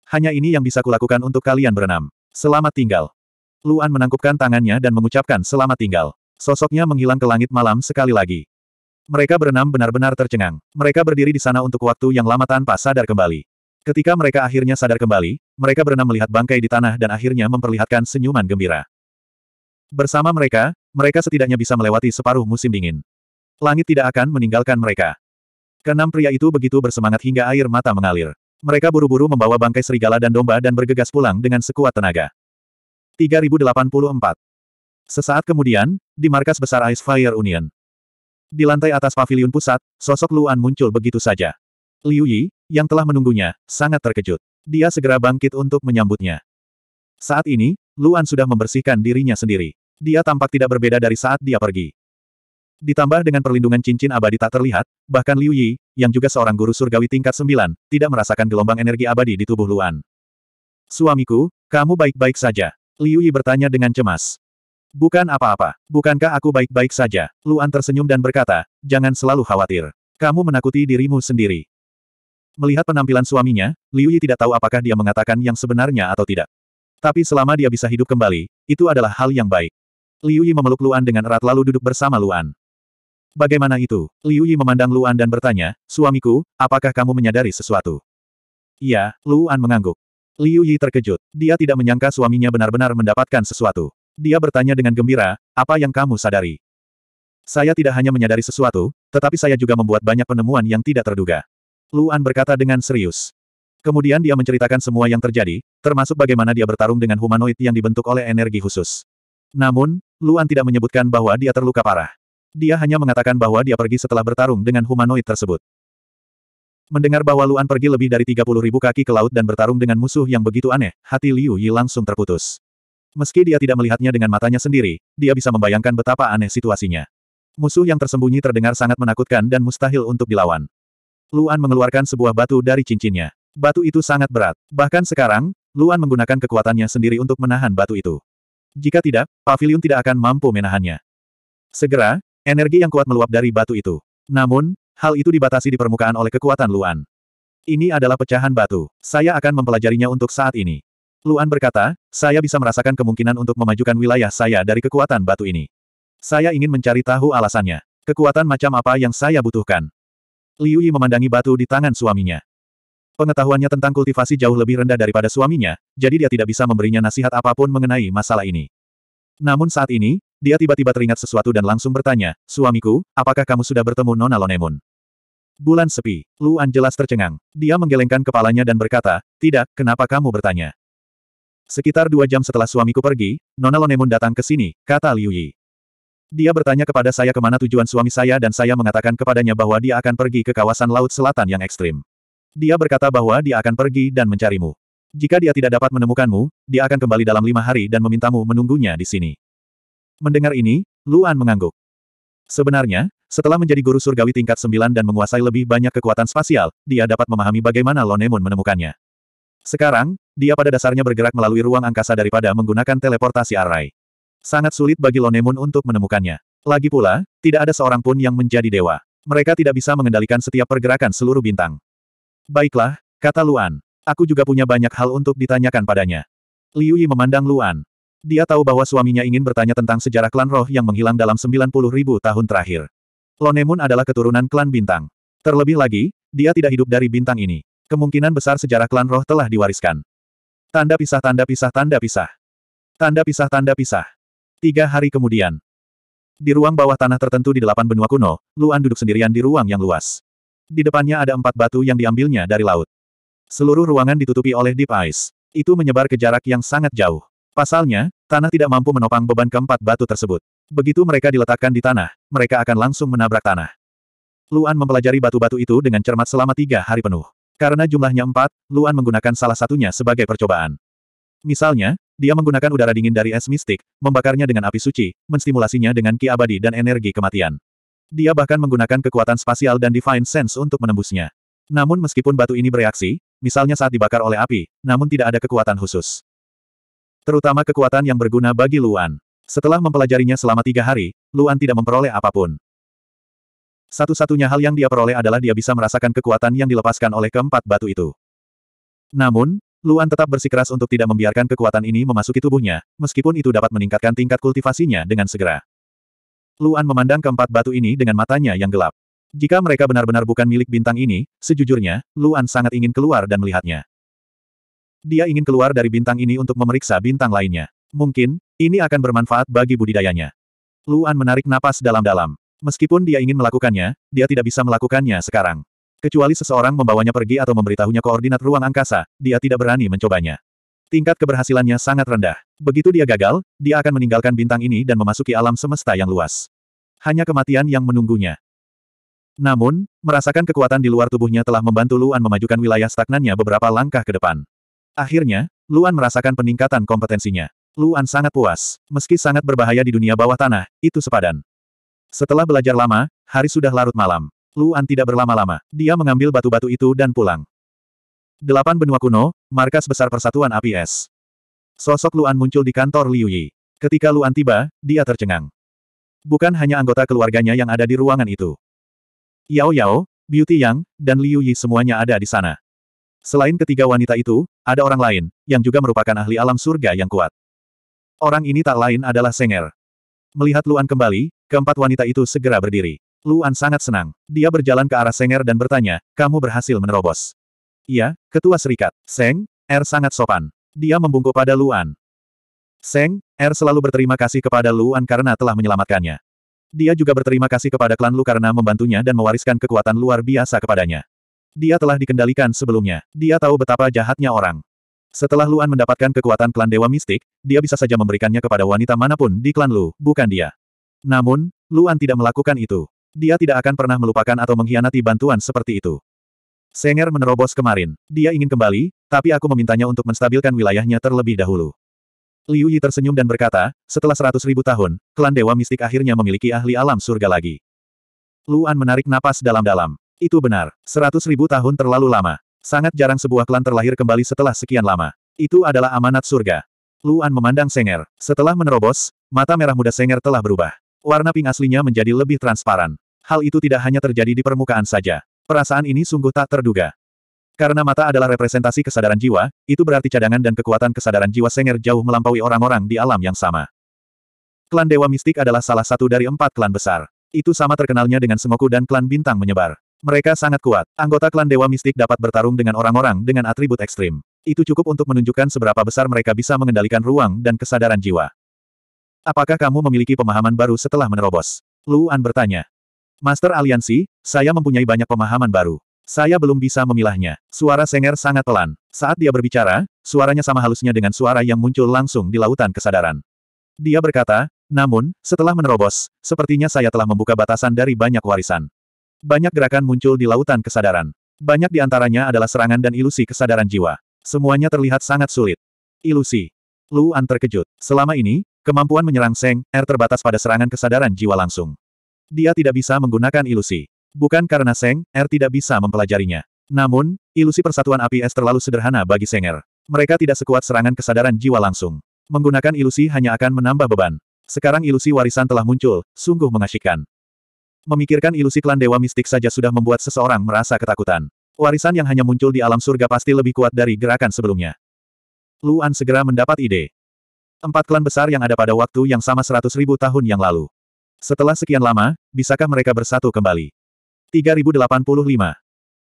A: Hanya ini yang bisa kulakukan untuk kalian berenam. Selamat tinggal. Luan menangkupkan tangannya dan mengucapkan selamat tinggal. Sosoknya menghilang ke langit malam sekali lagi. Mereka berenam benar-benar tercengang. Mereka berdiri di sana untuk waktu yang lama tanpa sadar kembali. Ketika mereka akhirnya sadar kembali, mereka berenam melihat bangkai di tanah dan akhirnya memperlihatkan senyuman gembira. Bersama mereka, mereka setidaknya bisa melewati separuh musim dingin. Langit tidak akan meninggalkan mereka. Keenam pria itu begitu bersemangat hingga air mata mengalir. Mereka buru-buru membawa bangkai serigala dan domba dan bergegas pulang dengan sekuat tenaga. 3084 Sesaat kemudian, di markas besar Ice Fire Union. Di lantai atas pavilion pusat, sosok Luan muncul begitu saja. Liu Yi, yang telah menunggunya, sangat terkejut. Dia segera bangkit untuk menyambutnya. Saat ini, Luan sudah membersihkan dirinya sendiri. Dia tampak tidak berbeda dari saat dia pergi. Ditambah dengan perlindungan cincin abadi tak terlihat, bahkan Liu Yi, yang juga seorang guru surgawi tingkat sembilan, tidak merasakan gelombang energi abadi di tubuh Luan. Suamiku, kamu baik-baik saja. Liu Yi bertanya dengan cemas. Bukan apa-apa, bukankah aku baik-baik saja? Luan tersenyum dan berkata, jangan selalu khawatir. Kamu menakuti dirimu sendiri. Melihat penampilan suaminya, Liu Yi tidak tahu apakah dia mengatakan yang sebenarnya atau tidak. Tapi selama dia bisa hidup kembali, itu adalah hal yang baik. Liu Yi memeluk Luan dengan erat lalu duduk bersama Luan. Bagaimana itu? Liu Yi memandang Luan dan bertanya, Suamiku, apakah kamu menyadari sesuatu? Ya, Luan mengangguk. Liu Yi terkejut. Dia tidak menyangka suaminya benar-benar mendapatkan sesuatu. Dia bertanya dengan gembira, apa yang kamu sadari? Saya tidak hanya menyadari sesuatu, tetapi saya juga membuat banyak penemuan yang tidak terduga. Luan berkata dengan serius. Kemudian dia menceritakan semua yang terjadi, termasuk bagaimana dia bertarung dengan humanoid yang dibentuk oleh energi khusus. Namun, Luan tidak menyebutkan bahwa dia terluka parah. Dia hanya mengatakan bahwa dia pergi setelah bertarung dengan humanoid tersebut. Mendengar bahwa Luan pergi lebih dari 30 ribu kaki ke laut dan bertarung dengan musuh yang begitu aneh, hati Liu Yi langsung terputus. Meski dia tidak melihatnya dengan matanya sendiri, dia bisa membayangkan betapa aneh situasinya. Musuh yang tersembunyi terdengar sangat menakutkan dan mustahil untuk dilawan. Luan mengeluarkan sebuah batu dari cincinnya. Batu itu sangat berat. Bahkan sekarang, Luan menggunakan kekuatannya sendiri untuk menahan batu itu. Jika tidak, pavilion tidak akan mampu menahannya. Segera, energi yang kuat meluap dari batu itu. Namun, hal itu dibatasi di permukaan oleh kekuatan Luan. Ini adalah pecahan batu. Saya akan mempelajarinya untuk saat ini. Luan berkata, saya bisa merasakan kemungkinan untuk memajukan wilayah saya dari kekuatan batu ini. Saya ingin mencari tahu alasannya. Kekuatan macam apa yang saya butuhkan. Liu Yi memandangi batu di tangan suaminya. Pengetahuannya tentang kultivasi jauh lebih rendah daripada suaminya, jadi dia tidak bisa memberinya nasihat apapun mengenai masalah ini. Namun saat ini, dia tiba-tiba teringat sesuatu dan langsung bertanya, Suamiku, apakah kamu sudah bertemu Nona Lonemun? Bulan sepi, Luan jelas tercengang. Dia menggelengkan kepalanya dan berkata, Tidak, kenapa kamu bertanya? Sekitar dua jam setelah suamiku pergi, Nona Lonemun datang ke sini, kata Liu Yi. Dia bertanya kepada saya kemana tujuan suami saya dan saya mengatakan kepadanya bahwa dia akan pergi ke kawasan laut selatan yang ekstrim. Dia berkata bahwa dia akan pergi dan mencarimu. Jika dia tidak dapat menemukanmu, dia akan kembali dalam lima hari dan memintamu menunggunya di sini. Mendengar ini, Luan mengangguk. Sebenarnya, setelah menjadi guru surgawi tingkat sembilan dan menguasai lebih banyak kekuatan spasial, dia dapat memahami bagaimana Lonemon menemukannya. Sekarang, dia pada dasarnya bergerak melalui ruang angkasa daripada menggunakan teleportasi array. Sangat sulit bagi Lonemon untuk menemukannya. Lagi pula, tidak ada seorang pun yang menjadi dewa. Mereka tidak bisa mengendalikan setiap pergerakan seluruh bintang. Baiklah, kata Luan. Aku juga punya banyak hal untuk ditanyakan padanya. Liu Yi memandang Luan. Dia tahu bahwa suaminya ingin bertanya tentang sejarah klan roh yang menghilang dalam 90 ribu tahun terakhir. Lonemun adalah keturunan klan bintang. Terlebih lagi, dia tidak hidup dari bintang ini. Kemungkinan besar sejarah klan roh telah diwariskan. Tanda pisah tanda pisah tanda pisah. Tanda pisah tanda pisah. Tiga hari kemudian. Di ruang bawah tanah tertentu di delapan benua kuno, Luan duduk sendirian di ruang yang luas. Di depannya ada empat batu yang diambilnya dari laut. Seluruh ruangan ditutupi oleh deep ice. Itu menyebar ke jarak yang sangat jauh. Pasalnya, tanah tidak mampu menopang beban keempat batu tersebut. Begitu mereka diletakkan di tanah, mereka akan langsung menabrak tanah. Luan mempelajari batu-batu itu dengan cermat selama tiga hari penuh. Karena jumlahnya empat, Luan menggunakan salah satunya sebagai percobaan. Misalnya, dia menggunakan udara dingin dari es mistik, membakarnya dengan api suci, menstimulasinya dengan ki abadi dan energi kematian. Dia bahkan menggunakan kekuatan spasial dan divine sense untuk menembusnya. Namun meskipun batu ini bereaksi, misalnya saat dibakar oleh api, namun tidak ada kekuatan khusus. Terutama kekuatan yang berguna bagi Luan. Setelah mempelajarinya selama tiga hari, Luan tidak memperoleh apapun. Satu-satunya hal yang dia peroleh adalah dia bisa merasakan kekuatan yang dilepaskan oleh keempat batu itu. Namun, Luan tetap bersikeras untuk tidak membiarkan kekuatan ini memasuki tubuhnya, meskipun itu dapat meningkatkan tingkat kultivasinya dengan segera. Luan memandang keempat batu ini dengan matanya yang gelap. Jika mereka benar-benar bukan milik bintang ini, sejujurnya, Luan sangat ingin keluar dan melihatnya. Dia ingin keluar dari bintang ini untuk memeriksa bintang lainnya. Mungkin, ini akan bermanfaat bagi budidayanya. Luan menarik napas dalam-dalam. Meskipun dia ingin melakukannya, dia tidak bisa melakukannya sekarang. Kecuali seseorang membawanya pergi atau memberitahunya koordinat ruang angkasa, dia tidak berani mencobanya. Tingkat keberhasilannya sangat rendah. Begitu dia gagal, dia akan meninggalkan bintang ini dan memasuki alam semesta yang luas. Hanya kematian yang menunggunya. Namun, merasakan kekuatan di luar tubuhnya telah membantu Luan memajukan wilayah stagnannya beberapa langkah ke depan. Akhirnya, Luan merasakan peningkatan kompetensinya. Luan sangat puas. Meski sangat berbahaya di dunia bawah tanah, itu sepadan. Setelah belajar lama, hari sudah larut malam. Luan tidak berlama-lama. Dia mengambil batu-batu itu dan pulang. Delapan benua kuno, markas besar persatuan APS. Sosok Luan muncul di kantor Liu Yi. Ketika Luan tiba, dia tercengang. Bukan hanya anggota keluarganya yang ada di ruangan itu. Yao Yao, Beauty Yang, dan Liu Yi semuanya ada di sana. Selain ketiga wanita itu, ada orang lain, yang juga merupakan ahli alam surga yang kuat. Orang ini tak lain adalah Senger. Melihat Luan kembali, keempat wanita itu segera berdiri. Luan sangat senang. Dia berjalan ke arah Senger dan bertanya, kamu berhasil menerobos. Iya, Ketua Serikat. Seng, Er sangat sopan. Dia membungkuk pada Luan. Seng, Er selalu berterima kasih kepada Luan karena telah menyelamatkannya. Dia juga berterima kasih kepada klan Lu karena membantunya dan mewariskan kekuatan luar biasa kepadanya. Dia telah dikendalikan sebelumnya. Dia tahu betapa jahatnya orang. Setelah Luan mendapatkan kekuatan klan Dewa Mistik, dia bisa saja memberikannya kepada wanita manapun di klan Lu, bukan dia. Namun, Luan tidak melakukan itu. Dia tidak akan pernah melupakan atau mengkhianati bantuan seperti itu. Senger menerobos kemarin. Dia ingin kembali, tapi aku memintanya untuk menstabilkan wilayahnya terlebih dahulu. Liu Yi tersenyum dan berkata, setelah seratus ribu tahun, klan Dewa Mistik akhirnya memiliki ahli alam surga lagi. Luan menarik napas dalam-dalam. Itu benar, seratus ribu tahun terlalu lama. Sangat jarang sebuah klan terlahir kembali setelah sekian lama. Itu adalah amanat surga. Luan memandang Senger. Setelah menerobos, mata merah muda Senger telah berubah. Warna pink aslinya menjadi lebih transparan. Hal itu tidak hanya terjadi di permukaan saja. Perasaan ini sungguh tak terduga. Karena mata adalah representasi kesadaran jiwa, itu berarti cadangan dan kekuatan kesadaran jiwa Senger jauh melampaui orang-orang di alam yang sama. Klan Dewa Mistik adalah salah satu dari empat klan besar. Itu sama terkenalnya dengan Sengoku dan klan Bintang Menyebar. Mereka sangat kuat. Anggota klan Dewa Mistik dapat bertarung dengan orang-orang dengan atribut ekstrim. Itu cukup untuk menunjukkan seberapa besar mereka bisa mengendalikan ruang dan kesadaran jiwa. Apakah kamu memiliki pemahaman baru setelah menerobos? Luan bertanya. Master Aliansi, saya mempunyai banyak pemahaman baru. Saya belum bisa memilahnya. Suara Senger sangat pelan. Saat dia berbicara, suaranya sama halusnya dengan suara yang muncul langsung di lautan kesadaran. Dia berkata, namun, setelah menerobos, sepertinya saya telah membuka batasan dari banyak warisan. Banyak gerakan muncul di lautan kesadaran. Banyak di antaranya adalah serangan dan ilusi kesadaran jiwa. Semuanya terlihat sangat sulit. Ilusi. Luan terkejut. Selama ini, kemampuan menyerang Seng, R er terbatas pada serangan kesadaran jiwa langsung. Dia tidak bisa menggunakan ilusi. Bukan karena Seng, Er tidak bisa mempelajarinya. Namun, ilusi persatuan api es terlalu sederhana bagi Senger. Mereka tidak sekuat serangan kesadaran jiwa langsung. Menggunakan ilusi hanya akan menambah beban. Sekarang ilusi warisan telah muncul, sungguh mengasyikkan. Memikirkan ilusi klan dewa mistik saja sudah membuat seseorang merasa ketakutan. Warisan yang hanya muncul di alam surga pasti lebih kuat dari gerakan sebelumnya. Luan segera mendapat ide. Empat klan besar yang ada pada waktu yang sama seratus ribu tahun yang lalu. Setelah sekian lama, bisakah mereka bersatu kembali? 3085.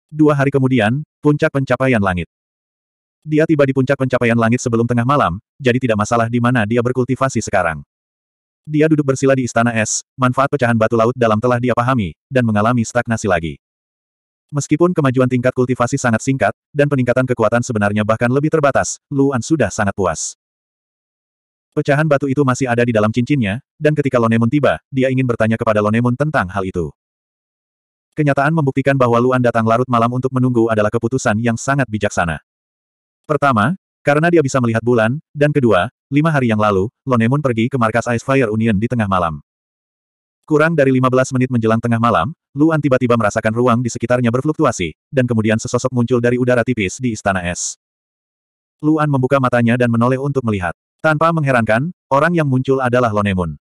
A: Dua hari kemudian, puncak pencapaian langit. Dia tiba di puncak pencapaian langit sebelum tengah malam, jadi tidak masalah di mana dia berkultivasi sekarang. Dia duduk bersila di istana es, manfaat pecahan batu laut dalam telah dia pahami, dan mengalami stagnasi lagi. Meskipun kemajuan tingkat kultivasi sangat singkat, dan peningkatan kekuatan sebenarnya bahkan lebih terbatas, Luan sudah sangat puas. Pecahan batu itu masih ada di dalam cincinnya, dan ketika Lonemon tiba, dia ingin bertanya kepada Lonemon tentang hal itu. Kenyataan membuktikan bahwa Luan datang larut malam untuk menunggu adalah keputusan yang sangat bijaksana. Pertama, karena dia bisa melihat bulan, dan kedua, lima hari yang lalu, Lonemon pergi ke markas Ice Fire Union di tengah malam. Kurang dari 15 menit menjelang tengah malam, Luan tiba-tiba merasakan ruang di sekitarnya berfluktuasi, dan kemudian sesosok muncul dari udara tipis di istana es. Luan membuka matanya dan menoleh untuk melihat. Tanpa mengherankan, orang yang muncul adalah Lonemun.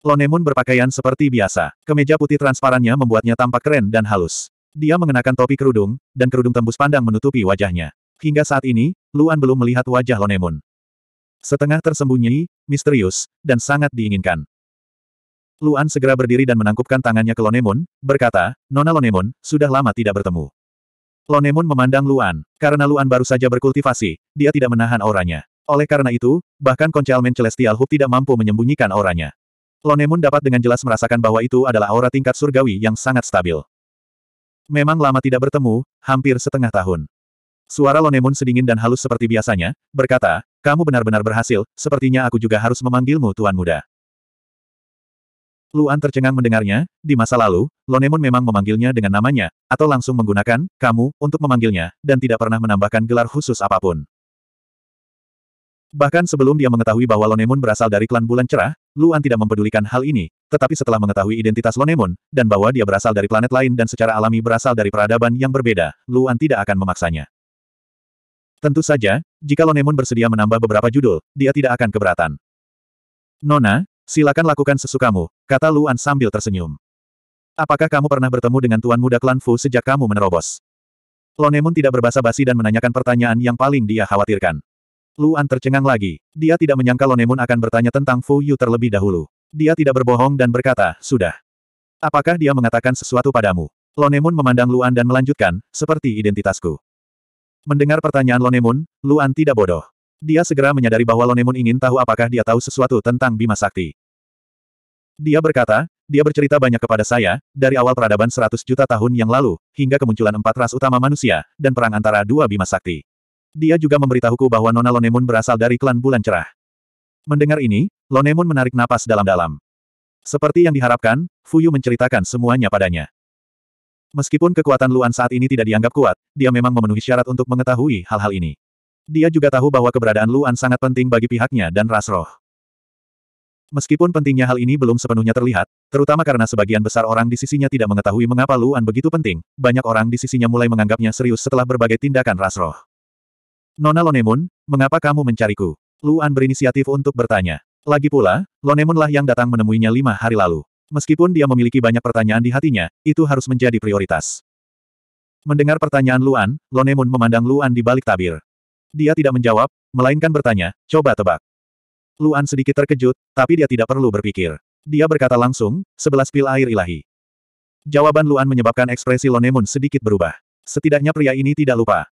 A: Lonemun berpakaian seperti biasa. Kemeja putih transparannya membuatnya tampak keren dan halus. Dia mengenakan topi kerudung, dan kerudung tembus pandang menutupi wajahnya. Hingga saat ini, Luan belum melihat wajah Lonemun. Setengah tersembunyi, misterius, dan sangat diinginkan. Luan segera berdiri dan menangkupkan tangannya ke Lonemun, berkata, Nona Lonemun, sudah lama tidak bertemu. Lonemun memandang Luan. Karena Luan baru saja berkultivasi, dia tidak menahan auranya. Oleh karena itu, bahkan Koncelmen Celestial Hub tidak mampu menyembunyikan auranya. Lonemun dapat dengan jelas merasakan bahwa itu adalah aura tingkat surgawi yang sangat stabil. Memang lama tidak bertemu, hampir setengah tahun. Suara Lonemun sedingin dan halus seperti biasanya, berkata, kamu benar-benar berhasil, sepertinya aku juga harus memanggilmu Tuan Muda. Luan tercengang mendengarnya, di masa lalu, Lonemun memang memanggilnya dengan namanya, atau langsung menggunakan, kamu, untuk memanggilnya, dan tidak pernah menambahkan gelar khusus apapun. Bahkan sebelum dia mengetahui bahwa Lonemon berasal dari klan bulan cerah, Luan tidak mempedulikan hal ini, tetapi setelah mengetahui identitas Lonemon, dan bahwa dia berasal dari planet lain dan secara alami berasal dari peradaban yang berbeda, Luan tidak akan memaksanya. Tentu saja, jika Lonemon bersedia menambah beberapa judul, dia tidak akan keberatan. Nona, silakan lakukan sesukamu, kata Luan sambil tersenyum. Apakah kamu pernah bertemu dengan tuan muda klan Fu sejak kamu menerobos? Lonemon tidak berbasa basi dan menanyakan pertanyaan yang paling dia khawatirkan. Luan tercengang lagi. Dia tidak menyangka Lonemun akan bertanya tentang Fu Yu terlebih dahulu. Dia tidak berbohong dan berkata, sudah. Apakah dia mengatakan sesuatu padamu? Lonemun memandang Luan dan melanjutkan, seperti identitasku. Mendengar pertanyaan Lonemun, Luan tidak bodoh. Dia segera menyadari bahwa Lonemun ingin tahu apakah dia tahu sesuatu tentang Bima Sakti. Dia berkata, dia bercerita banyak kepada saya, dari awal peradaban 100 juta tahun yang lalu, hingga kemunculan empat ras utama manusia, dan perang antara dua bima sakti. Dia juga memberitahuku bahwa Nona Lonemun berasal dari klan Bulan Cerah. Mendengar ini, Lonemun menarik napas dalam-dalam. Seperti yang diharapkan, Fuyu menceritakan semuanya padanya. Meskipun kekuatan Luan saat ini tidak dianggap kuat, dia memang memenuhi syarat untuk mengetahui hal-hal ini. Dia juga tahu bahwa keberadaan Luan sangat penting bagi pihaknya dan Rasroh. Meskipun pentingnya hal ini belum sepenuhnya terlihat, terutama karena sebagian besar orang di sisinya tidak mengetahui mengapa Luan begitu penting, banyak orang di sisinya mulai menganggapnya serius setelah berbagai tindakan Rasroh. Nona Lonemun, mengapa kamu mencariku? Luan berinisiatif untuk bertanya. Lagi pula, Lonemunlah yang datang menemuinya lima hari lalu. Meskipun dia memiliki banyak pertanyaan di hatinya, itu harus menjadi prioritas. Mendengar pertanyaan Luan, Lonemun memandang Luan di balik tabir. Dia tidak menjawab, melainkan bertanya, coba tebak. Luan sedikit terkejut, tapi dia tidak perlu berpikir. Dia berkata langsung, sebelas pil air ilahi. Jawaban Luan menyebabkan ekspresi Lonemun sedikit berubah. Setidaknya pria ini tidak lupa.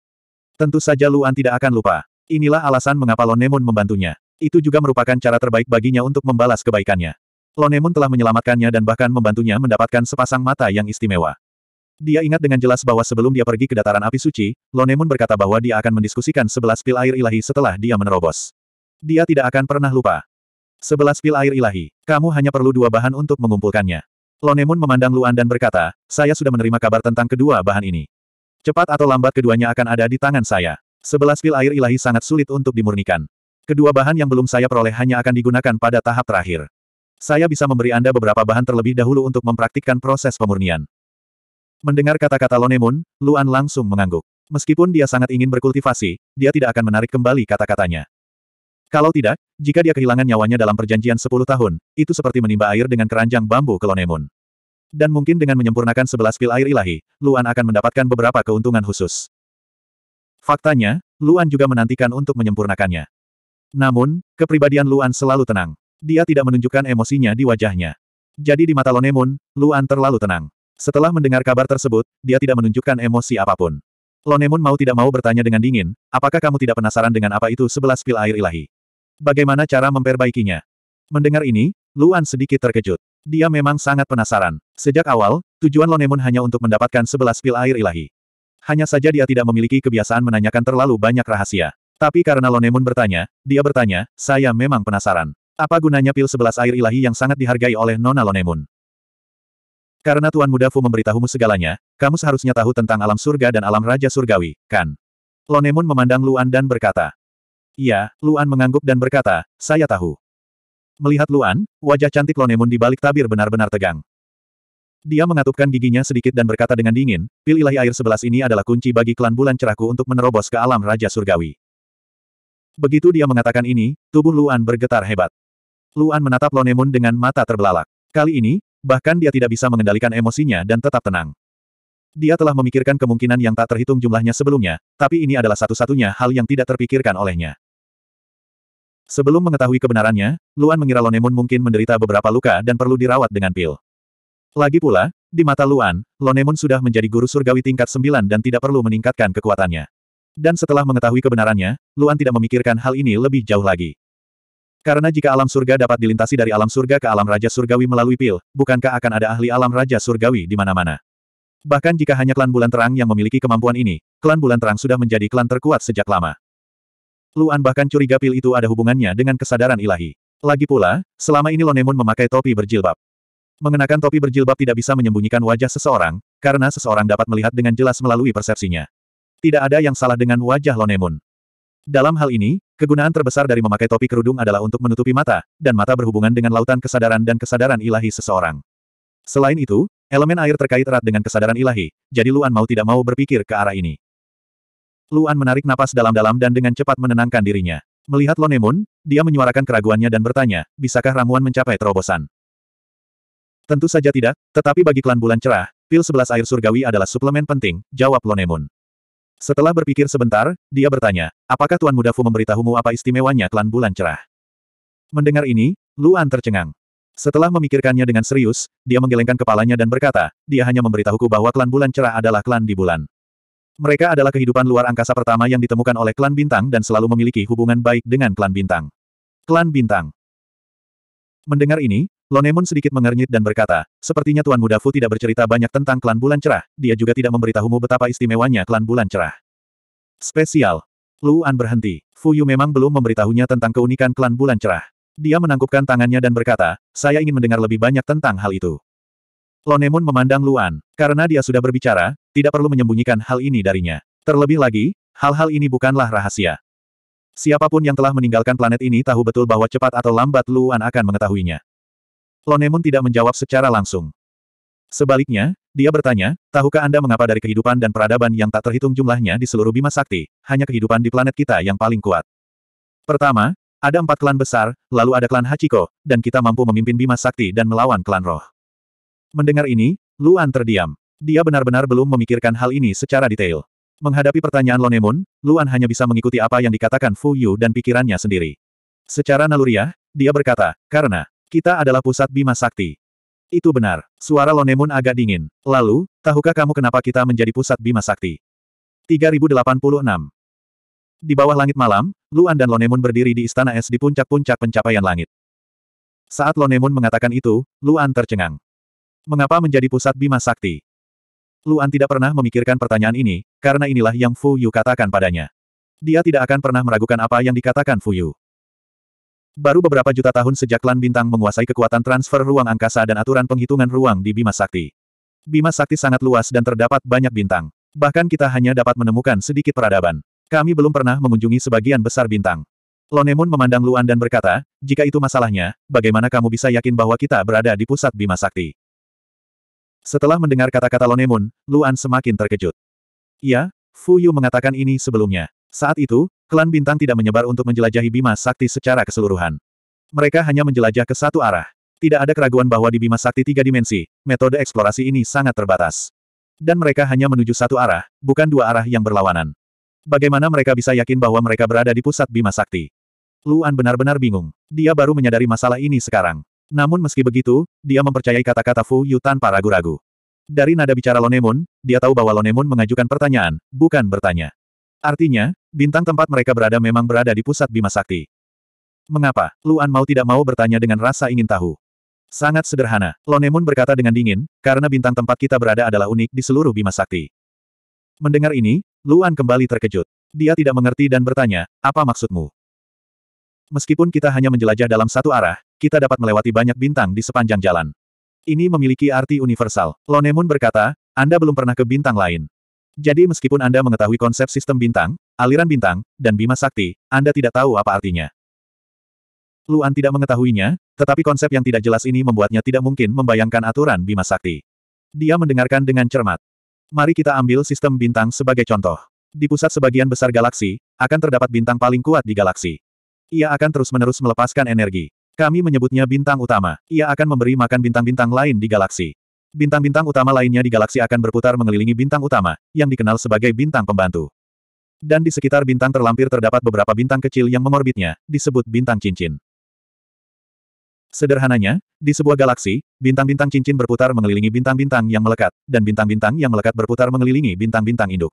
A: Tentu saja Luan tidak akan lupa. Inilah alasan mengapa Lonemon membantunya. Itu juga merupakan cara terbaik baginya untuk membalas kebaikannya. Lonemon telah menyelamatkannya dan bahkan membantunya mendapatkan sepasang mata yang istimewa. Dia ingat dengan jelas bahwa sebelum dia pergi ke dataran api suci, Lonemon berkata bahwa dia akan mendiskusikan sebelas pil air ilahi setelah dia menerobos. Dia tidak akan pernah lupa. Sebelas pil air ilahi, kamu hanya perlu dua bahan untuk mengumpulkannya. Lonemon memandang Luan dan berkata, saya sudah menerima kabar tentang kedua bahan ini. Cepat atau lambat keduanya akan ada di tangan saya. Sebelas pil air ilahi sangat sulit untuk dimurnikan. Kedua bahan yang belum saya peroleh hanya akan digunakan pada tahap terakhir. Saya bisa memberi Anda beberapa bahan terlebih dahulu untuk mempraktikkan proses pemurnian. Mendengar kata-kata Lonemun, Luan langsung mengangguk. Meskipun dia sangat ingin berkultivasi, dia tidak akan menarik kembali kata-katanya. Kalau tidak, jika dia kehilangan nyawanya dalam perjanjian 10 tahun, itu seperti menimba air dengan keranjang bambu ke Lonemun. Dan mungkin dengan menyempurnakan sebelas pil air ilahi, Luan akan mendapatkan beberapa keuntungan khusus. Faktanya, Luan juga menantikan untuk menyempurnakannya. Namun, kepribadian Luan selalu tenang. Dia tidak menunjukkan emosinya di wajahnya. Jadi di mata Lonemun, Luan terlalu tenang. Setelah mendengar kabar tersebut, dia tidak menunjukkan emosi apapun. Lonemun mau tidak mau bertanya dengan dingin, apakah kamu tidak penasaran dengan apa itu sebelas pil air ilahi? Bagaimana cara memperbaikinya? Mendengar ini, Luan sedikit terkejut. Dia memang sangat penasaran. Sejak awal, tujuan Lonemon hanya untuk mendapatkan sebelas pil air ilahi. Hanya saja dia tidak memiliki kebiasaan menanyakan terlalu banyak rahasia. Tapi karena Lonemon bertanya, dia bertanya, saya memang penasaran. Apa gunanya pil sebelas air ilahi yang sangat dihargai oleh Nona Lonemon? Karena Tuan Muda Fu memberitahumu segalanya, kamu seharusnya tahu tentang alam surga dan alam raja surgawi, kan? Lonemon memandang Luan dan berkata. Iya, Luan mengangguk dan berkata, saya tahu. Melihat Luan, wajah cantik Lonemun di balik tabir benar-benar tegang. Dia mengatupkan giginya sedikit dan berkata dengan dingin, pil ilahi air sebelas ini adalah kunci bagi klan bulan cerahku untuk menerobos ke alam Raja Surgawi. Begitu dia mengatakan ini, tubuh Luan bergetar hebat. Luan menatap Lonemun dengan mata terbelalak. Kali ini, bahkan dia tidak bisa mengendalikan emosinya dan tetap tenang. Dia telah memikirkan kemungkinan yang tak terhitung jumlahnya sebelumnya, tapi ini adalah satu-satunya hal yang tidak terpikirkan olehnya. Sebelum mengetahui kebenarannya, Luan mengira Lonemun mungkin menderita beberapa luka dan perlu dirawat dengan pil. Lagi pula, di mata Luan, Lonemun sudah menjadi guru surgawi tingkat 9 dan tidak perlu meningkatkan kekuatannya. Dan setelah mengetahui kebenarannya, Luan tidak memikirkan hal ini lebih jauh lagi. Karena jika alam surga dapat dilintasi dari alam surga ke alam raja surgawi melalui pil, bukankah akan ada ahli alam raja surgawi di mana-mana? Bahkan jika hanya klan bulan terang yang memiliki kemampuan ini, klan bulan terang sudah menjadi klan terkuat sejak lama. Luan bahkan curiga pil itu ada hubungannya dengan kesadaran ilahi. Lagi pula, selama ini Lonemon memakai topi berjilbab. Mengenakan topi berjilbab tidak bisa menyembunyikan wajah seseorang, karena seseorang dapat melihat dengan jelas melalui persepsinya. Tidak ada yang salah dengan wajah Lonemon. Dalam hal ini, kegunaan terbesar dari memakai topi kerudung adalah untuk menutupi mata, dan mata berhubungan dengan lautan kesadaran dan kesadaran ilahi seseorang. Selain itu, elemen air terkait erat dengan kesadaran ilahi, jadi Luan mau tidak mau berpikir ke arah ini. Luan menarik napas dalam-dalam dan dengan cepat menenangkan dirinya. Melihat Lonemun, dia menyuarakan keraguannya dan bertanya, bisakah ramuan mencapai terobosan? Tentu saja tidak, tetapi bagi klan bulan cerah, pil sebelas air surgawi adalah suplemen penting, jawab Lonemun. Setelah berpikir sebentar, dia bertanya, apakah Tuan Muda Fu memberitahumu apa istimewanya klan bulan cerah? Mendengar ini, Luan tercengang. Setelah memikirkannya dengan serius, dia menggelengkan kepalanya dan berkata, dia hanya memberitahuku bahwa klan bulan cerah adalah klan di bulan. Mereka adalah kehidupan luar angkasa pertama yang ditemukan oleh klan bintang dan selalu memiliki hubungan baik dengan klan bintang. Klan bintang. Mendengar ini, Lonemon sedikit mengernyit dan berkata, sepertinya Tuan Muda Fu tidak bercerita banyak tentang klan bulan cerah, dia juga tidak memberitahumu betapa istimewanya klan bulan cerah. Spesial. Luan berhenti. Fu Yu memang belum memberitahunya tentang keunikan klan bulan cerah. Dia menangkupkan tangannya dan berkata, saya ingin mendengar lebih banyak tentang hal itu. Lonemon memandang Luan. Karena dia sudah berbicara, tidak perlu menyembunyikan hal ini darinya. Terlebih lagi, hal-hal ini bukanlah rahasia. Siapapun yang telah meninggalkan planet ini tahu betul bahwa cepat atau lambat Luan akan mengetahuinya. Lonemon tidak menjawab secara langsung. Sebaliknya, dia bertanya, tahukah Anda mengapa dari kehidupan dan peradaban yang tak terhitung jumlahnya di seluruh Bima Sakti, hanya kehidupan di planet kita yang paling kuat? Pertama, ada empat klan besar, lalu ada klan Hachiko, dan kita mampu memimpin Bima Sakti dan melawan klan roh. Mendengar ini, Luan terdiam. Dia benar-benar belum memikirkan hal ini secara detail. Menghadapi pertanyaan Lonemun, Luan hanya bisa mengikuti apa yang dikatakan Fu Yu dan pikirannya sendiri. Secara naluriah, dia berkata, karena kita adalah pusat Bima Sakti. Itu benar. Suara Lonemun agak dingin. Lalu, tahukah kamu kenapa kita menjadi pusat Bima Sakti? 3086 Di bawah langit malam, Luan dan Lonemun berdiri di istana es di puncak-puncak pencapaian langit. Saat Lonemun mengatakan itu, Luan tercengang. Mengapa menjadi pusat Bima Sakti? Luan tidak pernah memikirkan pertanyaan ini, karena inilah yang Fu Yu katakan padanya. Dia tidak akan pernah meragukan apa yang dikatakan Fu Yu. Baru beberapa juta tahun sejak Lan Bintang menguasai kekuatan transfer ruang angkasa dan aturan penghitungan ruang di Bima Sakti. Bima Sakti sangat luas dan terdapat banyak bintang. Bahkan kita hanya dapat menemukan sedikit peradaban. Kami belum pernah mengunjungi sebagian besar bintang. Lonemun memandang Luan dan berkata, jika itu masalahnya, bagaimana kamu bisa yakin bahwa kita berada di pusat Bima Sakti? Setelah mendengar kata-kata Lonemun, Luan semakin terkejut. Ya, Fu Yu mengatakan ini sebelumnya. Saat itu, klan Bintang tidak menyebar untuk menjelajahi Bima Sakti secara keseluruhan. Mereka hanya menjelajah ke satu arah. Tidak ada keraguan bahwa di Bima Sakti tiga dimensi, metode eksplorasi ini sangat terbatas. Dan mereka hanya menuju satu arah, bukan dua arah yang berlawanan. Bagaimana mereka bisa yakin bahwa mereka berada di pusat Bima Sakti? Luan benar-benar bingung. Dia baru menyadari masalah ini sekarang. Namun meski begitu, dia mempercayai kata-kata Fu Yu tanpa ragu-ragu. Dari nada bicara Lonemun, dia tahu bahwa Lonemun mengajukan pertanyaan, bukan bertanya. Artinya, bintang tempat mereka berada memang berada di pusat Bima Sakti. Mengapa? Luan mau tidak mau bertanya dengan rasa ingin tahu. Sangat sederhana, Lonemun berkata dengan dingin, karena bintang tempat kita berada adalah unik di seluruh Bima Sakti. Mendengar ini, Luan kembali terkejut. Dia tidak mengerti dan bertanya, apa maksudmu? Meskipun kita hanya menjelajah dalam satu arah, kita dapat melewati banyak bintang di sepanjang jalan. Ini memiliki arti universal. Lonemun berkata, Anda belum pernah ke bintang lain. Jadi meskipun Anda mengetahui konsep sistem bintang, aliran bintang, dan bima sakti, Anda tidak tahu apa artinya. Luan tidak mengetahuinya, tetapi konsep yang tidak jelas ini membuatnya tidak mungkin membayangkan aturan bima sakti. Dia mendengarkan dengan cermat. Mari kita ambil sistem bintang sebagai contoh. Di pusat sebagian besar galaksi, akan terdapat bintang paling kuat di galaksi. Ia akan terus-menerus melepaskan energi. Kami menyebutnya bintang utama. Ia akan memberi makan bintang-bintang lain di galaksi. Bintang-bintang utama lainnya di galaksi akan berputar mengelilingi bintang utama, yang dikenal sebagai bintang pembantu. Dan di sekitar bintang terlampir terdapat beberapa bintang kecil yang mengorbitnya, disebut bintang cincin. Sederhananya, di sebuah galaksi, bintang-bintang cincin berputar mengelilingi bintang-bintang yang melekat, dan bintang-bintang yang melekat berputar mengelilingi bintang-bintang induk.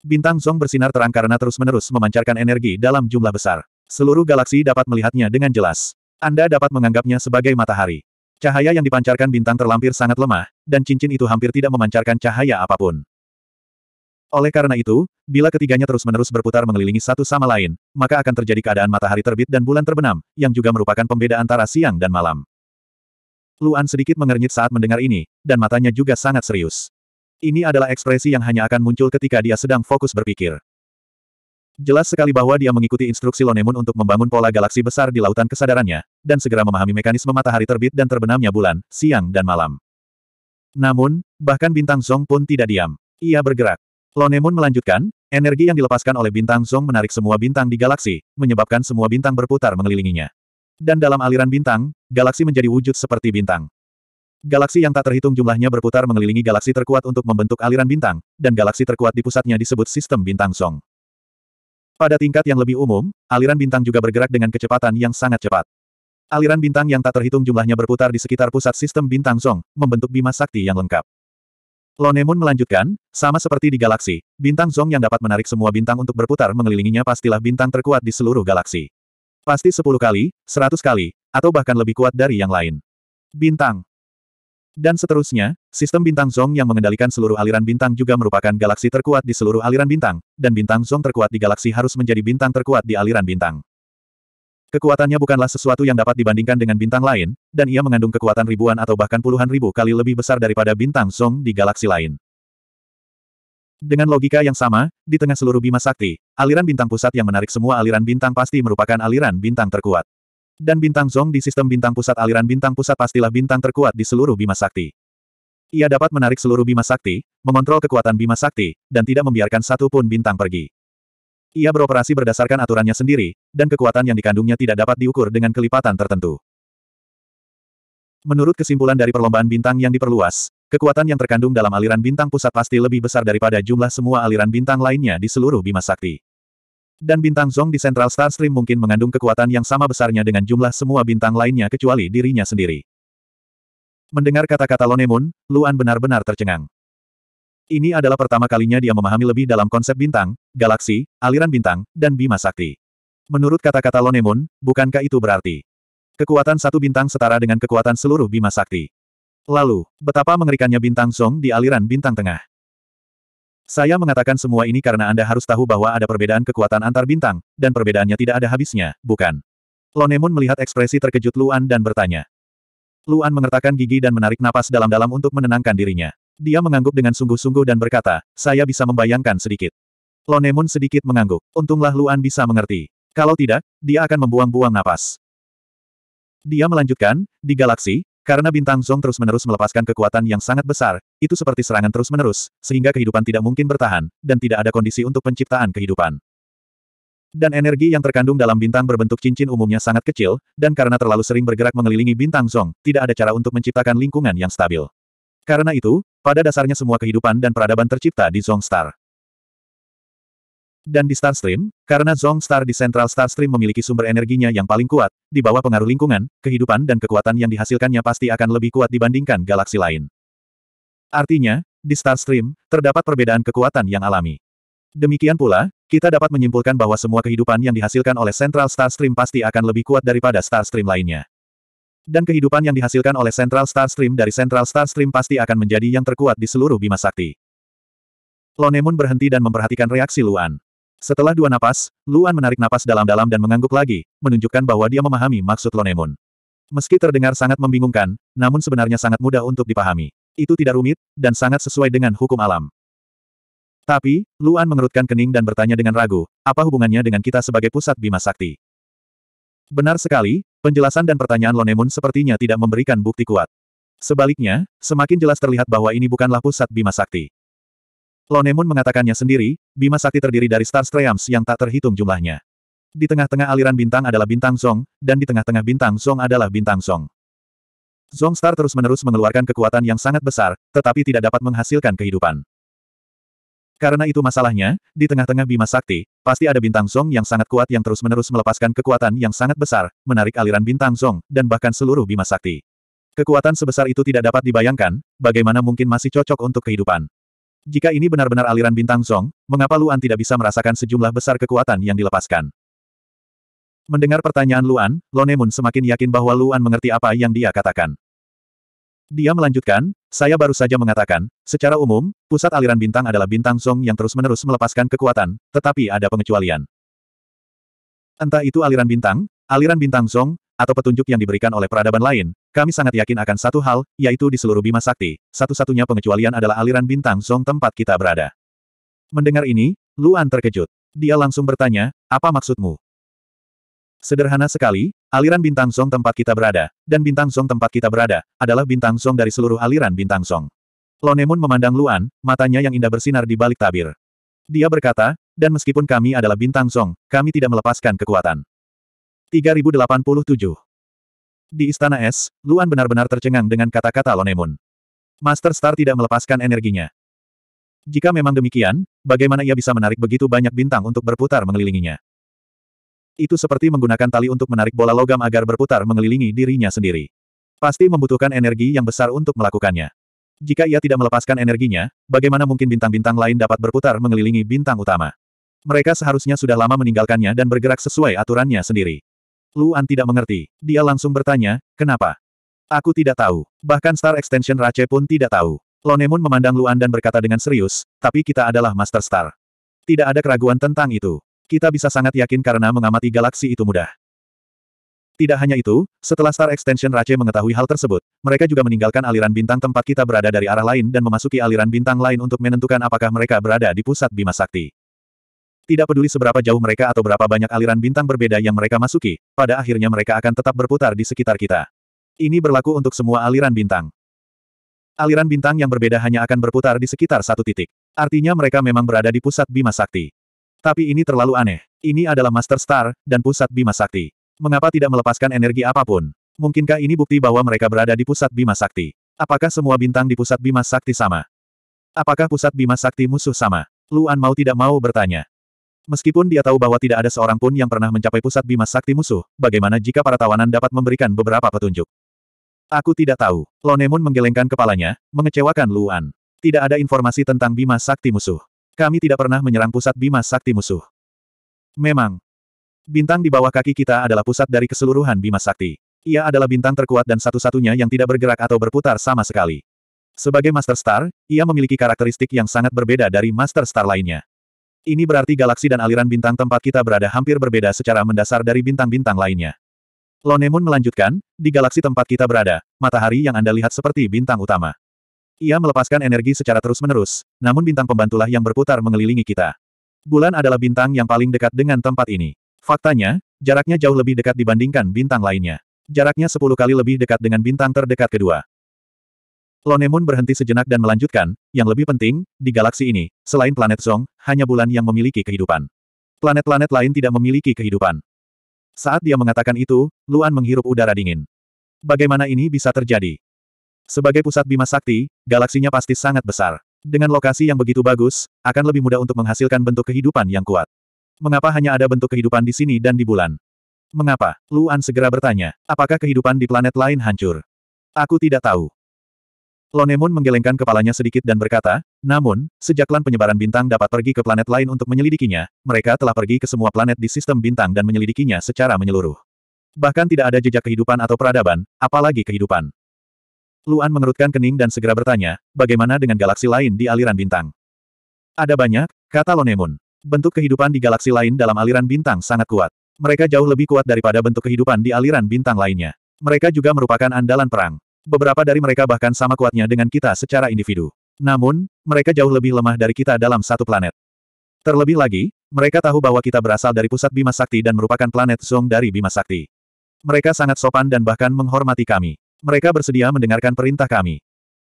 A: Bintang Zong bersinar terang karena terus-menerus memancarkan energi dalam jumlah besar. Seluruh galaksi dapat melihatnya dengan jelas. Anda dapat menganggapnya sebagai matahari. Cahaya yang dipancarkan bintang terlampir sangat lemah, dan cincin itu hampir tidak memancarkan cahaya apapun. Oleh karena itu, bila ketiganya terus-menerus berputar mengelilingi satu sama lain, maka akan terjadi keadaan matahari terbit dan bulan terbenam, yang juga merupakan pembeda antara siang dan malam. Luan sedikit mengernyit saat mendengar ini, dan matanya juga sangat serius. Ini adalah ekspresi yang hanya akan muncul ketika dia sedang fokus berpikir. Jelas sekali bahwa dia mengikuti instruksi Lonemun untuk membangun pola galaksi besar di lautan kesadarannya, dan segera memahami mekanisme matahari terbit dan terbenamnya bulan, siang dan malam. Namun, bahkan bintang Zong pun tidak diam. Ia bergerak. Lonemun melanjutkan, energi yang dilepaskan oleh bintang Zong menarik semua bintang di galaksi, menyebabkan semua bintang berputar mengelilinginya. Dan dalam aliran bintang, galaksi menjadi wujud seperti bintang. Galaksi yang tak terhitung jumlahnya berputar mengelilingi galaksi terkuat untuk membentuk aliran bintang, dan galaksi terkuat di pusatnya disebut sistem bintang Zong. Pada tingkat yang lebih umum, aliran bintang juga bergerak dengan kecepatan yang sangat cepat. Aliran bintang yang tak terhitung jumlahnya berputar di sekitar pusat sistem bintang Zong, membentuk bima sakti yang lengkap. Lonemun melanjutkan, sama seperti di galaksi, bintang Zong yang dapat menarik semua bintang untuk berputar mengelilinginya pastilah bintang terkuat di seluruh galaksi. Pasti 10 kali, 100 kali, atau bahkan lebih kuat dari yang lain. Bintang dan seterusnya, sistem bintang Zong yang mengendalikan seluruh aliran bintang juga merupakan galaksi terkuat di seluruh aliran bintang, dan bintang Zong terkuat di galaksi harus menjadi bintang terkuat di aliran bintang. Kekuatannya bukanlah sesuatu yang dapat dibandingkan dengan bintang lain, dan ia mengandung kekuatan ribuan atau bahkan puluhan ribu kali lebih besar daripada bintang Zong di galaksi lain. Dengan logika yang sama, di tengah seluruh bima sakti, aliran bintang pusat yang menarik semua aliran bintang pasti merupakan aliran bintang terkuat. Dan bintang Zong di sistem bintang pusat aliran bintang pusat pastilah bintang terkuat di seluruh Bima Sakti. Ia dapat menarik seluruh Bima Sakti, mengontrol kekuatan Bima Sakti, dan tidak membiarkan satu pun bintang pergi. Ia beroperasi berdasarkan aturannya sendiri, dan kekuatan yang dikandungnya tidak dapat diukur dengan kelipatan tertentu. Menurut kesimpulan dari perlombaan bintang yang diperluas, Kekuatan yang terkandung dalam aliran bintang pusat pasti lebih besar daripada jumlah semua aliran bintang lainnya di seluruh Bima Sakti. Dan bintang Zong di Central Star Stream mungkin mengandung kekuatan yang sama besarnya dengan jumlah semua bintang lainnya kecuali dirinya sendiri. Mendengar kata-kata Lonemun, Luan benar-benar tercengang. Ini adalah pertama kalinya dia memahami lebih dalam konsep bintang, galaksi, aliran bintang, dan bima sakti. Menurut kata-kata Lonemun, bukankah itu berarti kekuatan satu bintang setara dengan kekuatan seluruh bima sakti? Lalu, betapa mengerikannya bintang Zong di aliran bintang tengah. Saya mengatakan semua ini karena Anda harus tahu bahwa ada perbedaan kekuatan antar bintang, dan perbedaannya tidak ada habisnya, bukan? Lonemun melihat ekspresi terkejut Luan dan bertanya. Luan mengertakkan gigi dan menarik napas dalam-dalam untuk menenangkan dirinya. Dia mengangguk dengan sungguh-sungguh dan berkata, saya bisa membayangkan sedikit. Lonemun sedikit mengangguk. Untunglah Luan bisa mengerti. Kalau tidak, dia akan membuang-buang napas. Dia melanjutkan, di galaksi, karena bintang Zong terus-menerus melepaskan kekuatan yang sangat besar, itu seperti serangan terus-menerus, sehingga kehidupan tidak mungkin bertahan, dan tidak ada kondisi untuk penciptaan kehidupan. Dan energi yang terkandung dalam bintang berbentuk cincin umumnya sangat kecil, dan karena terlalu sering bergerak mengelilingi bintang Zong, tidak ada cara untuk menciptakan lingkungan yang stabil. Karena itu, pada dasarnya semua kehidupan dan peradaban tercipta di Zong Star dan di Starstream, karena Zong Star di Central Starstream memiliki sumber energinya yang paling kuat, di bawah pengaruh lingkungan, kehidupan dan kekuatan yang dihasilkannya pasti akan lebih kuat dibandingkan galaksi lain. Artinya, di Starstream, terdapat perbedaan kekuatan yang alami. Demikian pula, kita dapat menyimpulkan bahwa semua kehidupan yang dihasilkan oleh Central Starstream pasti akan lebih kuat daripada Starstream lainnya. Dan kehidupan yang dihasilkan oleh Central Starstream dari Central Starstream pasti akan menjadi yang terkuat di seluruh Bima Sakti. Lonemun berhenti dan memperhatikan reaksi Luan. Setelah dua napas, Luan menarik napas dalam-dalam dan mengangguk lagi, menunjukkan bahwa dia memahami maksud Lonemun. Meski terdengar sangat membingungkan, namun sebenarnya sangat mudah untuk dipahami. Itu tidak rumit, dan sangat sesuai dengan hukum alam. Tapi, Luan mengerutkan kening dan bertanya dengan ragu, apa hubungannya dengan kita sebagai pusat Bima Sakti? Benar sekali, penjelasan dan pertanyaan Lonemun sepertinya tidak memberikan bukti kuat. Sebaliknya, semakin jelas terlihat bahwa ini bukanlah pusat Bima Sakti. Lonemon mengatakannya sendiri, Bima Sakti terdiri dari Star Streams yang tak terhitung jumlahnya. Di tengah-tengah aliran bintang adalah bintang Zong, dan di tengah-tengah bintang Zong adalah bintang Zong. Zong Star terus-menerus mengeluarkan kekuatan yang sangat besar, tetapi tidak dapat menghasilkan kehidupan. Karena itu masalahnya, di tengah-tengah Bima Sakti, pasti ada bintang Zong yang sangat kuat yang terus-menerus melepaskan kekuatan yang sangat besar, menarik aliran bintang Zong, dan bahkan seluruh Bima Sakti. Kekuatan sebesar itu tidak dapat dibayangkan, bagaimana mungkin masih cocok untuk kehidupan. Jika ini benar-benar aliran bintang Zong, mengapa Luan tidak bisa merasakan sejumlah besar kekuatan yang dilepaskan? Mendengar pertanyaan Luan, Lonemun semakin yakin bahwa Luan mengerti apa yang dia katakan. Dia melanjutkan, saya baru saja mengatakan, secara umum, pusat aliran bintang adalah bintang Zong yang terus-menerus melepaskan kekuatan, tetapi ada pengecualian. Entah itu aliran bintang, aliran bintang Zong, atau petunjuk yang diberikan oleh peradaban lain, kami sangat yakin akan satu hal, yaitu di seluruh Bima Sakti, satu-satunya pengecualian adalah aliran bintang Song tempat kita berada. Mendengar ini, Luan terkejut. Dia langsung bertanya, apa maksudmu? Sederhana sekali, aliran bintang Song tempat kita berada, dan bintang Song tempat kita berada, adalah bintang Song dari seluruh aliran bintang zong. Lonemun memandang Luan, matanya yang indah bersinar di balik tabir. Dia berkata, dan meskipun kami adalah bintang Song, kami tidak melepaskan kekuatan. 3087 di Istana Es, Luan benar-benar tercengang dengan kata-kata Lonemun. Master Star tidak melepaskan energinya. Jika memang demikian, bagaimana ia bisa menarik begitu banyak bintang untuk berputar mengelilinginya? Itu seperti menggunakan tali untuk menarik bola logam agar berputar mengelilingi dirinya sendiri. Pasti membutuhkan energi yang besar untuk melakukannya. Jika ia tidak melepaskan energinya, bagaimana mungkin bintang-bintang lain dapat berputar mengelilingi bintang utama? Mereka seharusnya sudah lama meninggalkannya dan bergerak sesuai aturannya sendiri. Luan tidak mengerti. Dia langsung bertanya, kenapa? Aku tidak tahu. Bahkan Star Extension Rache pun tidak tahu. Lonemun memandang Luan dan berkata dengan serius, tapi kita adalah Master Star. Tidak ada keraguan tentang itu. Kita bisa sangat yakin karena mengamati galaksi itu mudah. Tidak hanya itu, setelah Star Extension Rache mengetahui hal tersebut, mereka juga meninggalkan aliran bintang tempat kita berada dari arah lain dan memasuki aliran bintang lain untuk menentukan apakah mereka berada di pusat Bima Sakti. Tidak peduli seberapa jauh mereka atau berapa banyak aliran bintang berbeda yang mereka masuki, pada akhirnya mereka akan tetap berputar di sekitar kita. Ini berlaku untuk semua aliran bintang. Aliran bintang yang berbeda hanya akan berputar di sekitar satu titik. Artinya mereka memang berada di pusat Bima Sakti. Tapi ini terlalu aneh. Ini adalah Master Star, dan pusat Bima Sakti. Mengapa tidak melepaskan energi apapun? Mungkinkah ini bukti bahwa mereka berada di pusat Bima Sakti? Apakah semua bintang di pusat Bima Sakti sama? Apakah pusat Bima Sakti musuh sama? Luan mau tidak mau bertanya. Meskipun dia tahu bahwa tidak ada seorang pun yang pernah mencapai pusat bima sakti musuh, bagaimana jika para tawanan dapat memberikan beberapa petunjuk? Aku tidak tahu. Lonemun menggelengkan kepalanya, mengecewakan Luan. Tidak ada informasi tentang bima sakti musuh. Kami tidak pernah menyerang pusat bima sakti musuh. Memang. Bintang di bawah kaki kita adalah pusat dari keseluruhan bima sakti. Ia adalah bintang terkuat dan satu-satunya yang tidak bergerak atau berputar sama sekali. Sebagai Master Star, ia memiliki karakteristik yang sangat berbeda dari Master Star lainnya. Ini berarti galaksi dan aliran bintang tempat kita berada hampir berbeda secara mendasar dari bintang-bintang lainnya. Lonemun melanjutkan, di galaksi tempat kita berada, matahari yang Anda lihat seperti bintang utama. Ia melepaskan energi secara terus-menerus, namun bintang pembantulah yang berputar mengelilingi kita. Bulan adalah bintang yang paling dekat dengan tempat ini. Faktanya, jaraknya jauh lebih dekat dibandingkan bintang lainnya. Jaraknya 10 kali lebih dekat dengan bintang terdekat kedua. Lonemon berhenti sejenak dan melanjutkan, yang lebih penting, di galaksi ini, selain planet Zong, hanya bulan yang memiliki kehidupan. Planet-planet lain tidak memiliki kehidupan. Saat dia mengatakan itu, Luan menghirup udara dingin. Bagaimana ini bisa terjadi? Sebagai pusat Bima Sakti, galaksinya pasti sangat besar. Dengan lokasi yang begitu bagus, akan lebih mudah untuk menghasilkan bentuk kehidupan yang kuat. Mengapa hanya ada bentuk kehidupan di sini dan di bulan? Mengapa? Luan segera bertanya, apakah kehidupan di planet lain hancur? Aku tidak tahu. Lonemon menggelengkan kepalanya sedikit dan berkata, namun, sejak klan penyebaran bintang dapat pergi ke planet lain untuk menyelidikinya, mereka telah pergi ke semua planet di sistem bintang dan menyelidikinya secara menyeluruh. Bahkan tidak ada jejak kehidupan atau peradaban, apalagi kehidupan. Luan mengerutkan kening dan segera bertanya, bagaimana dengan galaksi lain di aliran bintang? Ada banyak, kata Lonemon. Bentuk kehidupan di galaksi lain dalam aliran bintang sangat kuat. Mereka jauh lebih kuat daripada bentuk kehidupan di aliran bintang lainnya. Mereka juga merupakan andalan perang beberapa dari mereka bahkan sama kuatnya dengan kita secara individu. Namun, mereka jauh lebih lemah dari kita dalam satu planet. Terlebih lagi, mereka tahu bahwa kita berasal dari pusat Bima Sakti dan merupakan planet Zong dari Bima Sakti. Mereka sangat sopan dan bahkan menghormati kami. Mereka bersedia mendengarkan perintah kami.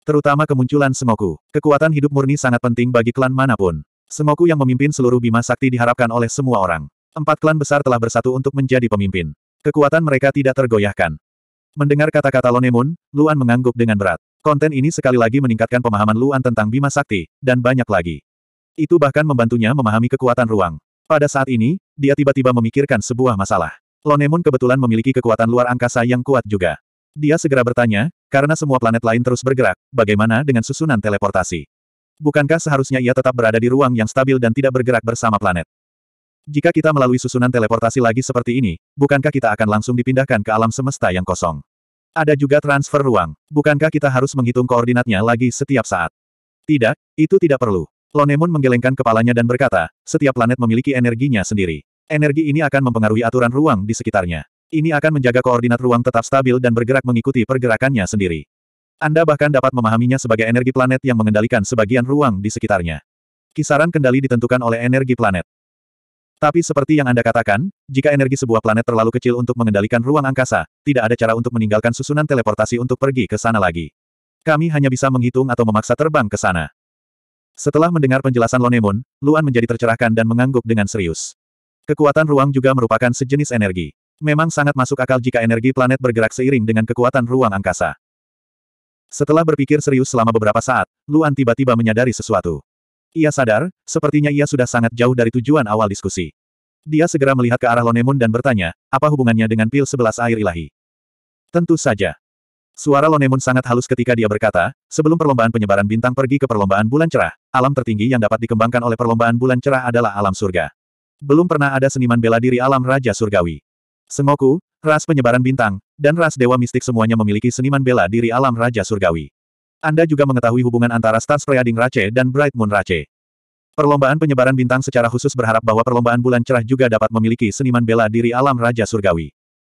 A: Terutama kemunculan semoku. Kekuatan hidup murni sangat penting bagi klan manapun. Semoku yang memimpin seluruh Bima Sakti diharapkan oleh semua orang. Empat klan besar telah bersatu untuk menjadi pemimpin. Kekuatan mereka tidak tergoyahkan. Mendengar kata-kata Lonemun, Luan mengangguk dengan berat. Konten ini sekali lagi meningkatkan pemahaman Luan tentang Bima Sakti, dan banyak lagi. Itu bahkan membantunya memahami kekuatan ruang. Pada saat ini, dia tiba-tiba memikirkan sebuah masalah. Lonemun kebetulan memiliki kekuatan luar angkasa yang kuat juga. Dia segera bertanya, karena semua planet lain terus bergerak, bagaimana dengan susunan teleportasi? Bukankah seharusnya ia tetap berada di ruang yang stabil dan tidak bergerak bersama planet? Jika kita melalui susunan teleportasi lagi seperti ini, bukankah kita akan langsung dipindahkan ke alam semesta yang kosong? Ada juga transfer ruang. Bukankah kita harus menghitung koordinatnya lagi setiap saat? Tidak, itu tidak perlu. Lonemon menggelengkan kepalanya dan berkata, setiap planet memiliki energinya sendiri. Energi ini akan mempengaruhi aturan ruang di sekitarnya. Ini akan menjaga koordinat ruang tetap stabil dan bergerak mengikuti pergerakannya sendiri. Anda bahkan dapat memahaminya sebagai energi planet yang mengendalikan sebagian ruang di sekitarnya. Kisaran kendali ditentukan oleh energi planet. Tapi seperti yang Anda katakan, jika energi sebuah planet terlalu kecil untuk mengendalikan ruang angkasa, tidak ada cara untuk meninggalkan susunan teleportasi untuk pergi ke sana lagi. Kami hanya bisa menghitung atau memaksa terbang ke sana. Setelah mendengar penjelasan Lonemon, Luan menjadi tercerahkan dan mengangguk dengan serius. Kekuatan ruang juga merupakan sejenis energi. Memang sangat masuk akal jika energi planet bergerak seiring dengan kekuatan ruang angkasa. Setelah berpikir serius selama beberapa saat, Luan tiba-tiba menyadari sesuatu. Ia sadar, sepertinya ia sudah sangat jauh dari tujuan awal diskusi. Dia segera melihat ke arah Lonemun dan bertanya, apa hubungannya dengan pil sebelas air ilahi? Tentu saja. Suara Lonemun sangat halus ketika dia berkata, sebelum perlombaan penyebaran bintang pergi ke perlombaan bulan cerah, alam tertinggi yang dapat dikembangkan oleh perlombaan bulan cerah adalah alam surga. Belum pernah ada seniman bela diri alam Raja Surgawi. Sengoku, ras penyebaran bintang, dan ras dewa mistik semuanya memiliki seniman bela diri alam Raja Surgawi. Anda juga mengetahui hubungan antara Star Spreading Rache dan Bright Moon Rache. Perlombaan penyebaran bintang secara khusus berharap bahwa perlombaan bulan cerah juga dapat memiliki seniman bela diri alam Raja Surgawi.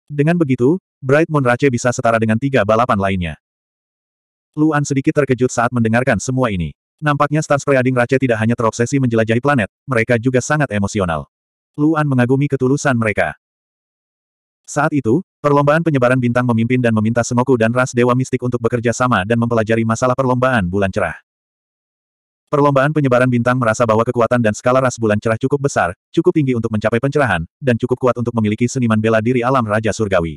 A: Dengan begitu, Bright Moon Rache bisa setara dengan tiga balapan lainnya. Luan sedikit terkejut saat mendengarkan semua ini. Nampaknya Star Spreading Rache tidak hanya terobsesi menjelajahi planet, mereka juga sangat emosional. Luan mengagumi ketulusan mereka. Saat itu, Perlombaan penyebaran bintang memimpin dan meminta Sengoku dan ras Dewa Mistik untuk bekerja sama dan mempelajari masalah perlombaan bulan cerah. Perlombaan penyebaran bintang merasa bahwa kekuatan dan skala ras bulan cerah cukup besar, cukup tinggi untuk mencapai pencerahan, dan cukup kuat untuk memiliki seniman bela diri alam Raja Surgawi.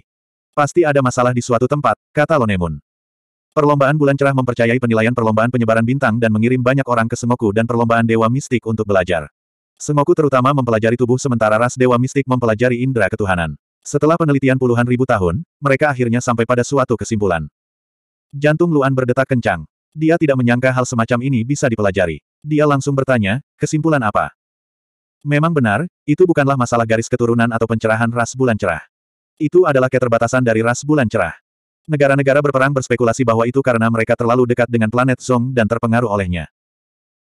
A: Pasti ada masalah di suatu tempat, kata Lonemun. Perlombaan bulan cerah mempercayai penilaian perlombaan penyebaran bintang dan mengirim banyak orang ke Sengoku dan perlombaan Dewa Mistik untuk belajar. Sengoku terutama mempelajari tubuh sementara ras Dewa Mistik mempelajari indera ketuhanan. Setelah penelitian puluhan ribu tahun, mereka akhirnya sampai pada suatu kesimpulan. Jantung Luan berdetak kencang. Dia tidak menyangka hal semacam ini bisa dipelajari. Dia langsung bertanya, kesimpulan apa? Memang benar, itu bukanlah masalah garis keturunan atau pencerahan ras bulan cerah. Itu adalah keterbatasan dari ras bulan cerah. Negara-negara berperang berspekulasi bahwa itu karena mereka terlalu dekat dengan planet Zong dan terpengaruh olehnya.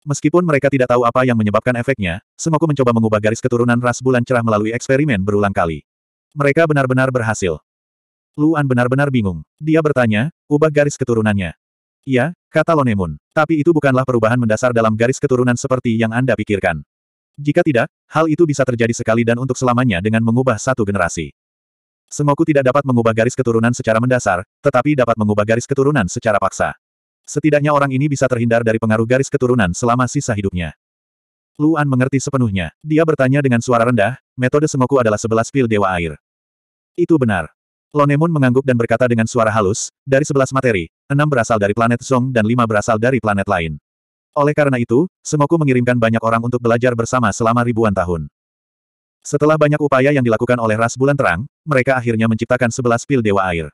A: Meskipun mereka tidak tahu apa yang menyebabkan efeknya, Sengoku mencoba mengubah garis keturunan ras bulan cerah melalui eksperimen berulang kali. Mereka benar-benar berhasil. Luan benar-benar bingung. Dia bertanya, ubah garis keturunannya. Iya, kata Lonemun. Tapi itu bukanlah perubahan mendasar dalam garis keturunan seperti yang Anda pikirkan. Jika tidak, hal itu bisa terjadi sekali dan untuk selamanya dengan mengubah satu generasi. Sengoku tidak dapat mengubah garis keturunan secara mendasar, tetapi dapat mengubah garis keturunan secara paksa. Setidaknya orang ini bisa terhindar dari pengaruh garis keturunan selama sisa hidupnya. Luan mengerti sepenuhnya. Dia bertanya dengan suara rendah, metode semoku adalah sebelas pil Dewa Air. Itu benar. Lonemun mengangguk dan berkata dengan suara halus, dari sebelas materi, enam berasal dari planet Song dan lima berasal dari planet lain. Oleh karena itu, semoku mengirimkan banyak orang untuk belajar bersama selama ribuan tahun. Setelah banyak upaya yang dilakukan oleh ras bulan terang, mereka akhirnya menciptakan sebelas pil Dewa Air.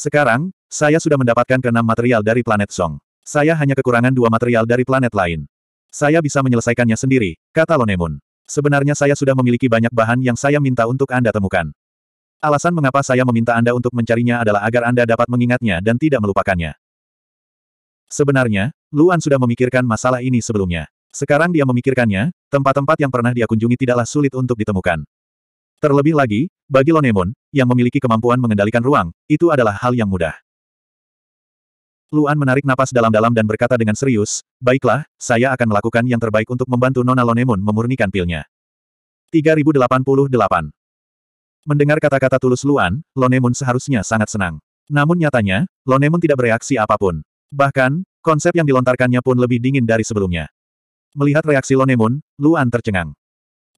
A: Sekarang, saya sudah mendapatkan keenam material dari planet Song. Saya hanya kekurangan dua material dari planet lain. Saya bisa menyelesaikannya sendiri, kata Lonemun. Sebenarnya saya sudah memiliki banyak bahan yang saya minta untuk Anda temukan. Alasan mengapa saya meminta Anda untuk mencarinya adalah agar Anda dapat mengingatnya dan tidak melupakannya. Sebenarnya, Luan sudah memikirkan masalah ini sebelumnya. Sekarang dia memikirkannya, tempat-tempat yang pernah dia kunjungi tidaklah sulit untuk ditemukan. Terlebih lagi, bagi Lonemon, yang memiliki kemampuan mengendalikan ruang, itu adalah hal yang mudah. Luan menarik napas dalam-dalam dan berkata dengan serius, Baiklah, saya akan melakukan yang terbaik untuk membantu Nona Lonemun memurnikan pilnya. 3088 Mendengar kata-kata tulus Luan, Lonemun seharusnya sangat senang. Namun nyatanya, Lonemun tidak bereaksi apapun. Bahkan, konsep yang dilontarkannya pun lebih dingin dari sebelumnya. Melihat reaksi Lonemun, Luan tercengang.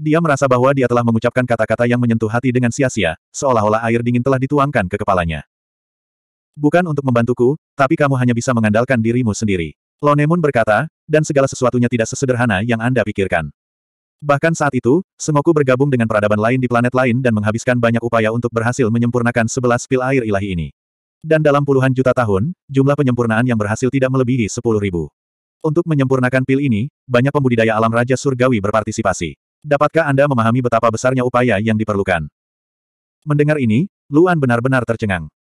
A: Dia merasa bahwa dia telah mengucapkan kata-kata yang menyentuh hati dengan sia-sia, seolah-olah air dingin telah dituangkan ke kepalanya. Bukan untuk membantuku, tapi kamu hanya bisa mengandalkan dirimu sendiri. Lonemun berkata, dan segala sesuatunya tidak sesederhana yang Anda pikirkan. Bahkan saat itu, Sengoku bergabung dengan peradaban lain di planet lain dan menghabiskan banyak upaya untuk berhasil menyempurnakan sebelas pil air ilahi ini. Dan dalam puluhan juta tahun, jumlah penyempurnaan yang berhasil tidak melebihi sepuluh ribu. Untuk menyempurnakan pil ini, banyak pembudidaya alam Raja Surgawi berpartisipasi. Dapatkah Anda memahami betapa besarnya upaya yang diperlukan? Mendengar ini, Luan benar-benar tercengang.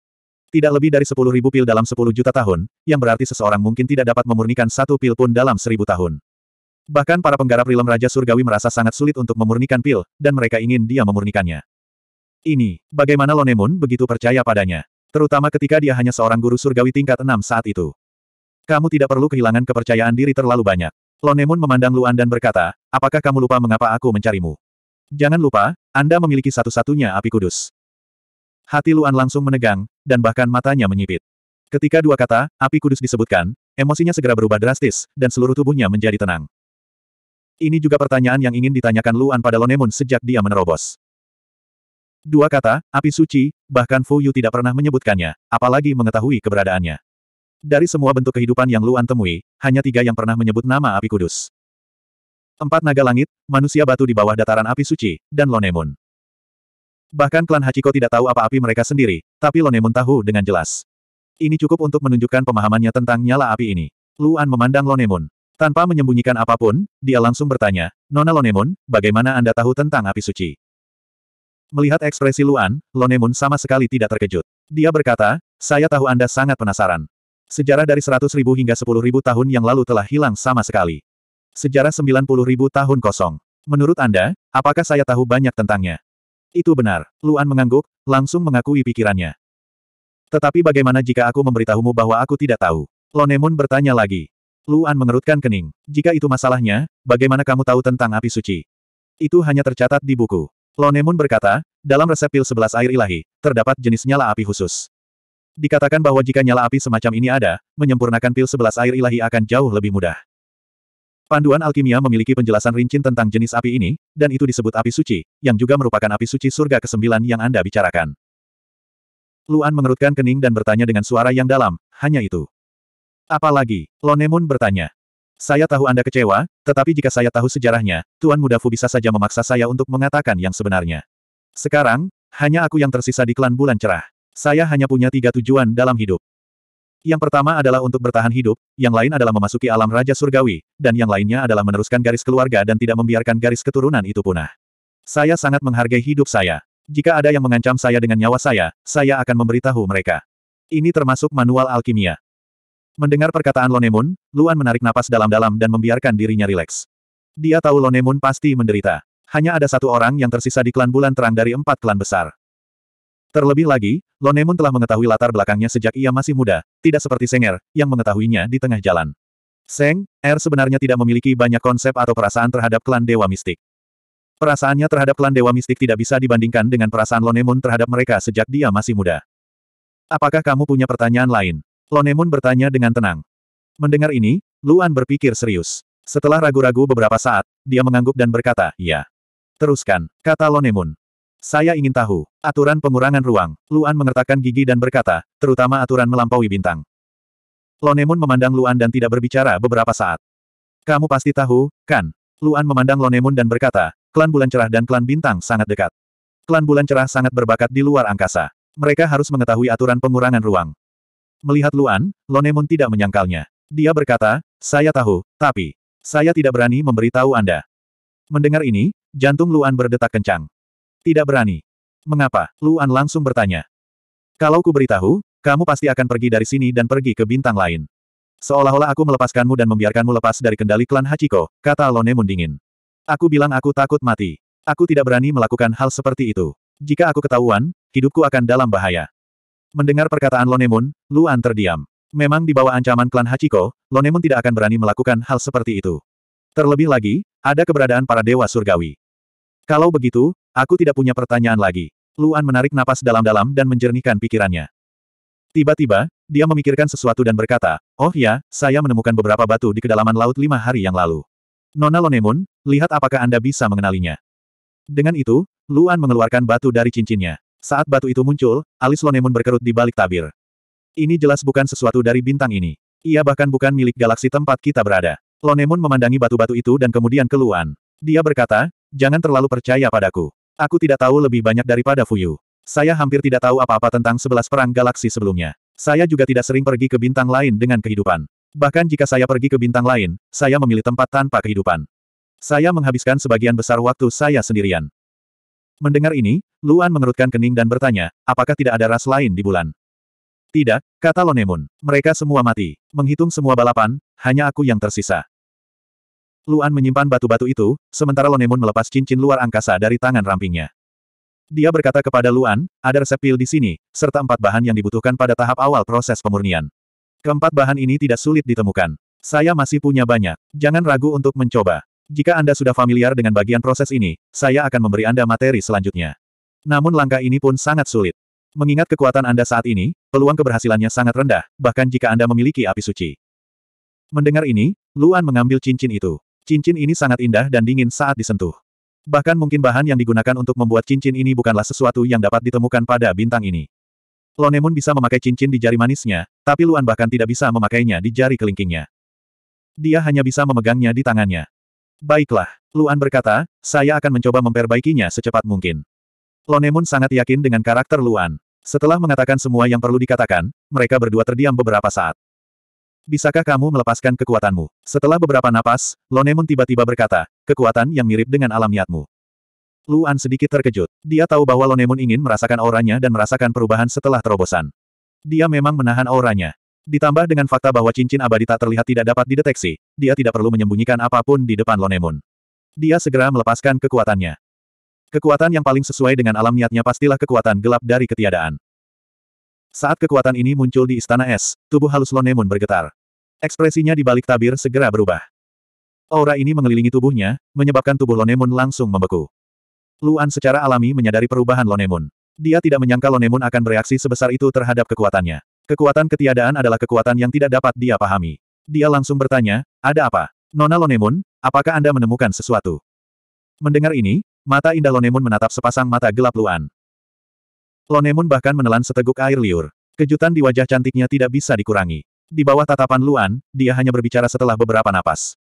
A: Tidak lebih dari sepuluh ribu pil dalam sepuluh juta tahun, yang berarti seseorang mungkin tidak dapat memurnikan satu pil pun dalam seribu tahun. Bahkan para penggarap rilem Raja Surgawi merasa sangat sulit untuk memurnikan pil, dan mereka ingin dia memurnikannya. Ini, bagaimana Lonemun begitu percaya padanya. Terutama ketika dia hanya seorang guru surgawi tingkat enam saat itu. Kamu tidak perlu kehilangan kepercayaan diri terlalu banyak. Lonemun memandang Luan dan berkata, apakah kamu lupa mengapa aku mencarimu? Jangan lupa, Anda memiliki satu-satunya api kudus. Hati Luan langsung menegang, dan bahkan matanya menyipit. Ketika dua kata, api kudus disebutkan, emosinya segera berubah drastis, dan seluruh tubuhnya menjadi tenang. Ini juga pertanyaan yang ingin ditanyakan Luan pada Lonemun sejak dia menerobos. Dua kata, api suci, bahkan Fu Yu tidak pernah menyebutkannya, apalagi mengetahui keberadaannya. Dari semua bentuk kehidupan yang Luan temui, hanya tiga yang pernah menyebut nama api kudus. Empat naga langit, manusia batu di bawah dataran api suci, dan Lonemun. Bahkan klan Hachiko tidak tahu apa api mereka sendiri, tapi Lonemun tahu dengan jelas. Ini cukup untuk menunjukkan pemahamannya tentang nyala api ini. Luan memandang Lonemun. Tanpa menyembunyikan apapun, dia langsung bertanya, Nona Lonemun, bagaimana Anda tahu tentang api suci? Melihat ekspresi Luan, Lonemun sama sekali tidak terkejut. Dia berkata, saya tahu Anda sangat penasaran. Sejarah dari 100 ribu hingga 10 ribu tahun yang lalu telah hilang sama sekali. Sejarah 90 ribu tahun kosong. Menurut Anda, apakah saya tahu banyak tentangnya? Itu benar. Luan mengangguk, langsung mengakui pikirannya. Tetapi bagaimana jika aku memberitahumu bahwa aku tidak tahu? Lonemun bertanya lagi. Luan mengerutkan kening. Jika itu masalahnya, bagaimana kamu tahu tentang api suci? Itu hanya tercatat di buku. Lonemun berkata, dalam resep pil sebelas air ilahi, terdapat jenis nyala api khusus. Dikatakan bahwa jika nyala api semacam ini ada, menyempurnakan pil sebelas air ilahi akan jauh lebih mudah. Panduan alkimia memiliki penjelasan rincin tentang jenis api ini, dan itu disebut api suci, yang juga merupakan api suci surga ke-9 yang Anda bicarakan. Luan mengerutkan kening dan bertanya dengan suara yang dalam, hanya itu. Apalagi, Lonemun bertanya. Saya tahu Anda kecewa, tetapi jika saya tahu sejarahnya, Tuan Mudafu bisa saja memaksa saya untuk mengatakan yang sebenarnya. Sekarang, hanya aku yang tersisa di klan bulan cerah. Saya hanya punya tiga tujuan dalam hidup. Yang pertama adalah untuk bertahan hidup, yang lain adalah memasuki alam Raja Surgawi, dan yang lainnya adalah meneruskan garis keluarga dan tidak membiarkan garis keturunan itu punah. Saya sangat menghargai hidup saya. Jika ada yang mengancam saya dengan nyawa saya, saya akan memberitahu mereka. Ini termasuk manual alkimia. Mendengar perkataan Lonemun, Luan menarik napas dalam-dalam dan membiarkan dirinya rileks. Dia tahu Lonemun pasti menderita. Hanya ada satu orang yang tersisa di klan bulan terang dari empat klan besar. Terlebih lagi, Lonemon telah mengetahui latar belakangnya sejak ia masih muda, tidak seperti Senger, yang mengetahuinya di tengah jalan. Seng, Er sebenarnya tidak memiliki banyak konsep atau perasaan terhadap klan Dewa Mistik. Perasaannya terhadap klan Dewa Mistik tidak bisa dibandingkan dengan perasaan Lonemon terhadap mereka sejak dia masih muda. Apakah kamu punya pertanyaan lain? Lonemon bertanya dengan tenang. Mendengar ini, Luan berpikir serius. Setelah ragu-ragu beberapa saat, dia mengangguk dan berkata, ya. Teruskan, kata Lonemon. Saya ingin tahu. Aturan pengurangan ruang. Luan mengertakkan gigi dan berkata, terutama aturan melampaui bintang. Lonemon memandang Luan dan tidak berbicara beberapa saat. Kamu pasti tahu, kan? Luan memandang Lonemon dan berkata, klan bulan cerah dan klan bintang sangat dekat. Klan bulan cerah sangat berbakat di luar angkasa. Mereka harus mengetahui aturan pengurangan ruang. Melihat Luan, Lonemon tidak menyangkalnya. Dia berkata, saya tahu, tapi, saya tidak berani memberitahu Anda. Mendengar ini, jantung Luan berdetak kencang. Tidak berani. Mengapa? Luan langsung bertanya. Kalau ku beritahu, kamu pasti akan pergi dari sini dan pergi ke bintang lain. Seolah-olah aku melepaskanmu dan membiarkanmu lepas dari kendali klan Hachiko, kata Lone dingin. Aku bilang aku takut mati. Aku tidak berani melakukan hal seperti itu. Jika aku ketahuan, hidupku akan dalam bahaya. Mendengar perkataan Lonemun, Luan terdiam. Memang di bawah ancaman klan Hachiko, Lonemun tidak akan berani melakukan hal seperti itu. Terlebih lagi, ada keberadaan para dewa surgawi. Kalau begitu, Aku tidak punya pertanyaan lagi. Luan menarik napas dalam-dalam dan menjernihkan pikirannya. Tiba-tiba, dia memikirkan sesuatu dan berkata, Oh ya, saya menemukan beberapa batu di kedalaman laut lima hari yang lalu. Nona Lonemun, lihat apakah Anda bisa mengenalinya. Dengan itu, Luan mengeluarkan batu dari cincinnya. Saat batu itu muncul, alis Lonemun berkerut di balik tabir. Ini jelas bukan sesuatu dari bintang ini. Ia bahkan bukan milik galaksi tempat kita berada. Lonemun memandangi batu-batu itu dan kemudian Luan. Dia berkata, jangan terlalu percaya padaku. Aku tidak tahu lebih banyak daripada Fuyu. Saya hampir tidak tahu apa-apa tentang sebelas perang galaksi sebelumnya. Saya juga tidak sering pergi ke bintang lain dengan kehidupan. Bahkan jika saya pergi ke bintang lain, saya memilih tempat tanpa kehidupan. Saya menghabiskan sebagian besar waktu saya sendirian. Mendengar ini, Luan mengerutkan kening dan bertanya, apakah tidak ada ras lain di bulan? Tidak, kata Lonemun. Mereka semua mati. Menghitung semua balapan, hanya aku yang tersisa. Luan menyimpan batu-batu itu, sementara Lonemon melepas cincin luar angkasa dari tangan rampingnya. Dia berkata kepada Luan, ada resep pil di sini, serta empat bahan yang dibutuhkan pada tahap awal proses pemurnian. Keempat bahan ini tidak sulit ditemukan. Saya masih punya banyak. Jangan ragu untuk mencoba. Jika Anda sudah familiar dengan bagian proses ini, saya akan memberi Anda materi selanjutnya. Namun langkah ini pun sangat sulit. Mengingat kekuatan Anda saat ini, peluang keberhasilannya sangat rendah, bahkan jika Anda memiliki api suci. Mendengar ini, Luan mengambil cincin itu. Cincin ini sangat indah dan dingin saat disentuh. Bahkan mungkin bahan yang digunakan untuk membuat cincin ini bukanlah sesuatu yang dapat ditemukan pada bintang ini. Lonemun bisa memakai cincin di jari manisnya, tapi Luan bahkan tidak bisa memakainya di jari kelingkingnya. Dia hanya bisa memegangnya di tangannya. Baiklah, Luan berkata, saya akan mencoba memperbaikinya secepat mungkin. Lonemun sangat yakin dengan karakter Luan. Setelah mengatakan semua yang perlu dikatakan, mereka berdua terdiam beberapa saat. Bisakah kamu melepaskan kekuatanmu? Setelah beberapa napas, Lonemun tiba-tiba berkata, kekuatan yang mirip dengan alam niatmu. Luan sedikit terkejut. Dia tahu bahwa Lonemun ingin merasakan auranya dan merasakan perubahan setelah terobosan. Dia memang menahan auranya. Ditambah dengan fakta bahwa cincin abadi tak terlihat tidak dapat dideteksi, dia tidak perlu menyembunyikan apapun di depan Lonemun. Dia segera melepaskan kekuatannya. Kekuatan yang paling sesuai dengan alam niatnya pastilah kekuatan gelap dari ketiadaan. Saat kekuatan ini muncul di istana es, tubuh halus Lonemun bergetar. Ekspresinya di balik tabir segera berubah. Aura ini mengelilingi tubuhnya, menyebabkan tubuh Lonemun langsung membeku. Luan secara alami menyadari perubahan Lonemun. Dia tidak menyangka Lonemun akan bereaksi sebesar itu terhadap kekuatannya. Kekuatan ketiadaan adalah kekuatan yang tidak dapat dia pahami. Dia langsung bertanya, ada apa? Nona Lonemun, apakah Anda menemukan sesuatu? Mendengar ini, mata indah Lonemun menatap sepasang mata gelap Luan. Lonemon bahkan menelan seteguk air liur. Kejutan di wajah cantiknya tidak bisa dikurangi. Di bawah tatapan Luan, dia hanya berbicara setelah beberapa napas.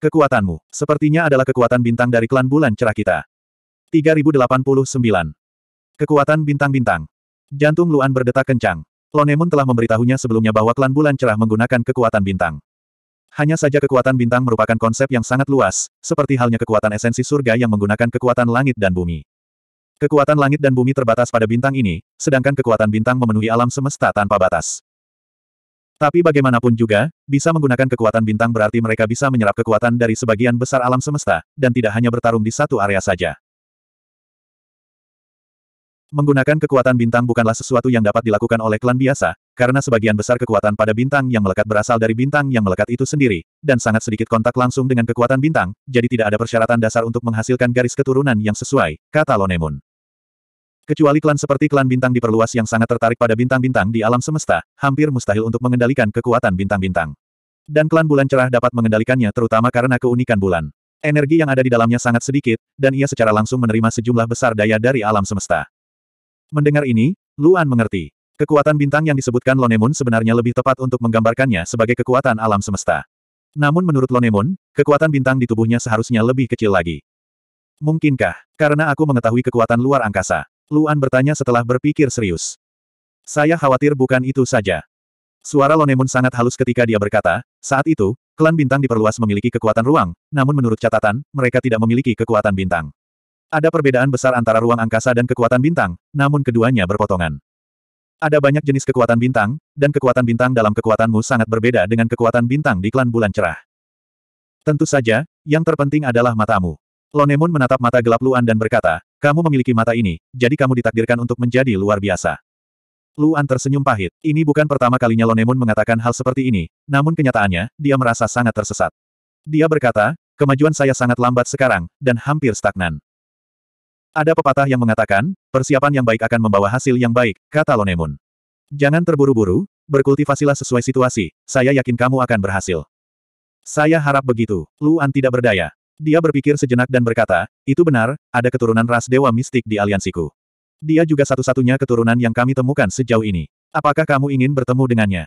A: Kekuatanmu, sepertinya adalah kekuatan bintang dari klan bulan cerah kita. 3089. Kekuatan bintang-bintang. Jantung Luan berdetak kencang. Lonemon telah memberitahunya sebelumnya bahwa klan bulan cerah menggunakan kekuatan bintang. Hanya saja kekuatan bintang merupakan konsep yang sangat luas, seperti halnya kekuatan esensi surga yang menggunakan kekuatan langit dan bumi. Kekuatan langit dan bumi terbatas pada bintang ini, sedangkan kekuatan bintang memenuhi alam semesta tanpa batas. Tapi bagaimanapun juga, bisa menggunakan kekuatan bintang berarti mereka bisa menyerap kekuatan dari sebagian besar alam semesta, dan tidak hanya bertarung di satu area saja. Menggunakan kekuatan bintang bukanlah sesuatu yang dapat dilakukan oleh klan biasa, karena sebagian besar kekuatan pada bintang yang melekat berasal dari bintang yang melekat itu sendiri, dan sangat sedikit kontak langsung dengan kekuatan bintang, jadi tidak ada persyaratan dasar untuk menghasilkan garis keturunan yang sesuai, kata Lonemun. Kecuali klan seperti klan bintang diperluas yang sangat tertarik pada bintang-bintang di alam semesta, hampir mustahil untuk mengendalikan kekuatan bintang-bintang. Dan klan bulan cerah dapat mengendalikannya terutama karena keunikan bulan. Energi yang ada di dalamnya sangat sedikit, dan ia secara langsung menerima sejumlah besar daya dari alam semesta. Mendengar ini, Luan mengerti. Kekuatan bintang yang disebutkan Lonemun sebenarnya lebih tepat untuk menggambarkannya sebagai kekuatan alam semesta. Namun menurut Lonemun, kekuatan bintang di tubuhnya seharusnya lebih kecil lagi. Mungkinkah, karena aku mengetahui kekuatan luar angkasa, Luan bertanya setelah berpikir serius. Saya khawatir bukan itu saja. Suara Lonemun sangat halus ketika dia berkata, saat itu, klan bintang diperluas memiliki kekuatan ruang, namun menurut catatan, mereka tidak memiliki kekuatan bintang. Ada perbedaan besar antara ruang angkasa dan kekuatan bintang, namun keduanya berpotongan. Ada banyak jenis kekuatan bintang, dan kekuatan bintang dalam kekuatanmu sangat berbeda dengan kekuatan bintang di klan bulan cerah. Tentu saja, yang terpenting adalah matamu. Lonemon menatap mata gelap Luan dan berkata, kamu memiliki mata ini, jadi kamu ditakdirkan untuk menjadi luar biasa. Luan tersenyum pahit. Ini bukan pertama kalinya Lonemon mengatakan hal seperti ini, namun kenyataannya, dia merasa sangat tersesat. Dia berkata, kemajuan saya sangat lambat sekarang, dan hampir stagnan. Ada pepatah yang mengatakan, persiapan yang baik akan membawa hasil yang baik, kata Lonemon. Jangan terburu-buru, berkultivasilah sesuai situasi, saya yakin kamu akan berhasil. Saya harap begitu. Luan tidak berdaya. Dia berpikir sejenak dan berkata, itu benar, ada keturunan ras dewa mistik di aliansiku. Dia juga satu-satunya keturunan yang kami temukan sejauh ini. Apakah kamu ingin bertemu dengannya?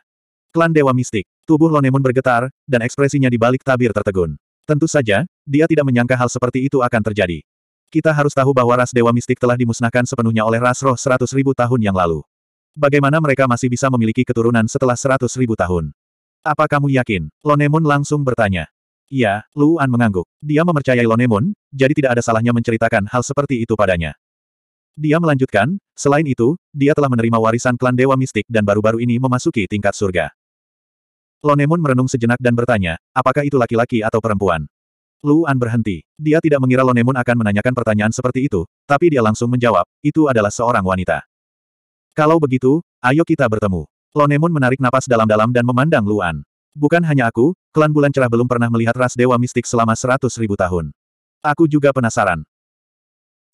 A: Klan Dewa Mistik. Tubuh Lonemon bergetar, dan ekspresinya di balik tabir tertegun. Tentu saja, dia tidak menyangka hal seperti itu akan terjadi. Kita harus tahu bahwa ras Dewa Mistik telah dimusnahkan sepenuhnya oleh ras roh seratus ribu tahun yang lalu. Bagaimana mereka masih bisa memiliki keturunan setelah seratus ribu tahun? Apa kamu yakin? Lonemon langsung bertanya. Iya, Luan mengangguk. Dia memercayai Lonemon, jadi tidak ada salahnya menceritakan hal seperti itu padanya. Dia melanjutkan, selain itu, dia telah menerima warisan klan Dewa Mistik dan baru-baru ini memasuki tingkat surga. Lonemon merenung sejenak dan bertanya, apakah itu laki-laki atau perempuan? Luan berhenti. Dia tidak mengira Lonemon akan menanyakan pertanyaan seperti itu, tapi dia langsung menjawab, itu adalah seorang wanita. Kalau begitu, ayo kita bertemu. Lonemon menarik napas dalam-dalam dan memandang Luan. Bukan hanya aku, klan bulan cerah belum pernah melihat ras dewa mistik selama seratus ribu tahun. Aku juga penasaran.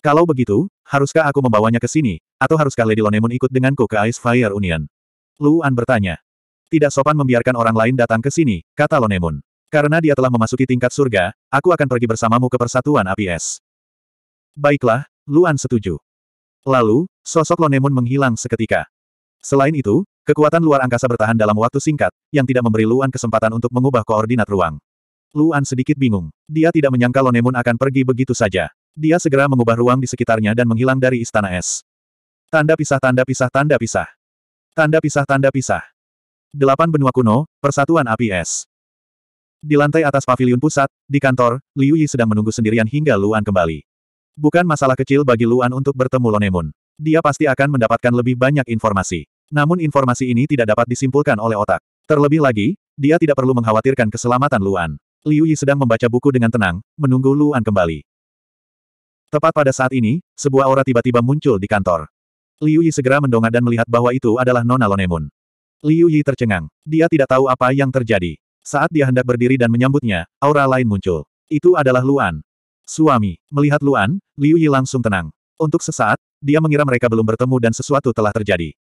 A: Kalau begitu, haruskah aku membawanya ke sini, atau haruskah Lady Lonemon ikut denganku ke Ice Fire Union? Luan bertanya. Tidak sopan membiarkan orang lain datang ke sini, kata Lonemon. Karena dia telah memasuki tingkat surga, aku akan pergi bersamamu ke persatuan api es. Baiklah, Luan setuju. Lalu, sosok Lonemon menghilang seketika. Selain itu, Kekuatan luar angkasa bertahan dalam waktu singkat, yang tidak memberi Luan kesempatan untuk mengubah koordinat ruang. Luan sedikit bingung. Dia tidak menyangka Lonemun akan pergi begitu saja. Dia segera mengubah ruang di sekitarnya dan menghilang dari istana es. Tanda pisah tanda pisah tanda pisah. Tanda pisah tanda pisah. Delapan benua kuno, persatuan api es. Di lantai atas pavilion pusat, di kantor, Liu Yi sedang menunggu sendirian hingga Luan kembali. Bukan masalah kecil bagi Luan untuk bertemu Lonemun. Dia pasti akan mendapatkan lebih banyak informasi. Namun informasi ini tidak dapat disimpulkan oleh otak. Terlebih lagi, dia tidak perlu mengkhawatirkan keselamatan Luan. Liu Yi sedang membaca buku dengan tenang, menunggu Luan kembali. Tepat pada saat ini, sebuah aura tiba-tiba muncul di kantor. Liu Yi segera mendongak dan melihat bahwa itu adalah Nona Lonemun. Liu Yi tercengang. Dia tidak tahu apa yang terjadi. Saat dia hendak berdiri dan menyambutnya, aura lain muncul. Itu adalah Luan. Suami. Melihat Luan, Liu Yi langsung tenang. Untuk sesaat, dia mengira mereka belum bertemu dan sesuatu telah terjadi.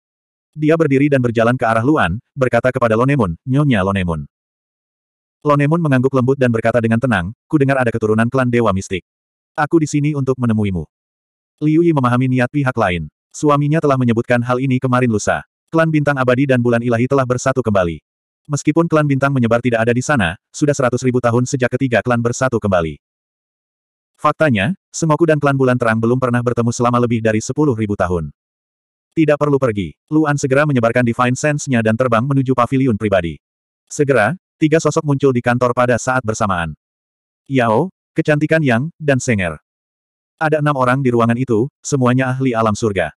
A: Dia berdiri dan berjalan ke arah Luan, berkata kepada Lonemun, Nyonya Lonemun. Lonemun mengangguk lembut dan berkata dengan tenang, ku dengar ada keturunan klan Dewa Mistik. Aku di sini untuk menemuimu. Liu Yi memahami niat pihak lain. Suaminya telah menyebutkan hal ini kemarin lusa. Klan Bintang Abadi dan Bulan Ilahi telah bersatu kembali. Meskipun klan Bintang menyebar tidak ada di sana, sudah seratus ribu tahun sejak ketiga klan bersatu kembali. Faktanya, Semoku dan klan Bulan Terang belum pernah bertemu selama lebih dari sepuluh ribu tahun. Tidak perlu pergi. Luan segera menyebarkan Divine Sense-nya dan terbang menuju pavilion pribadi. Segera, tiga sosok muncul di kantor pada saat bersamaan. Yao, kecantikan Yang, dan Senger. Ada enam orang di ruangan itu, semuanya ahli alam surga.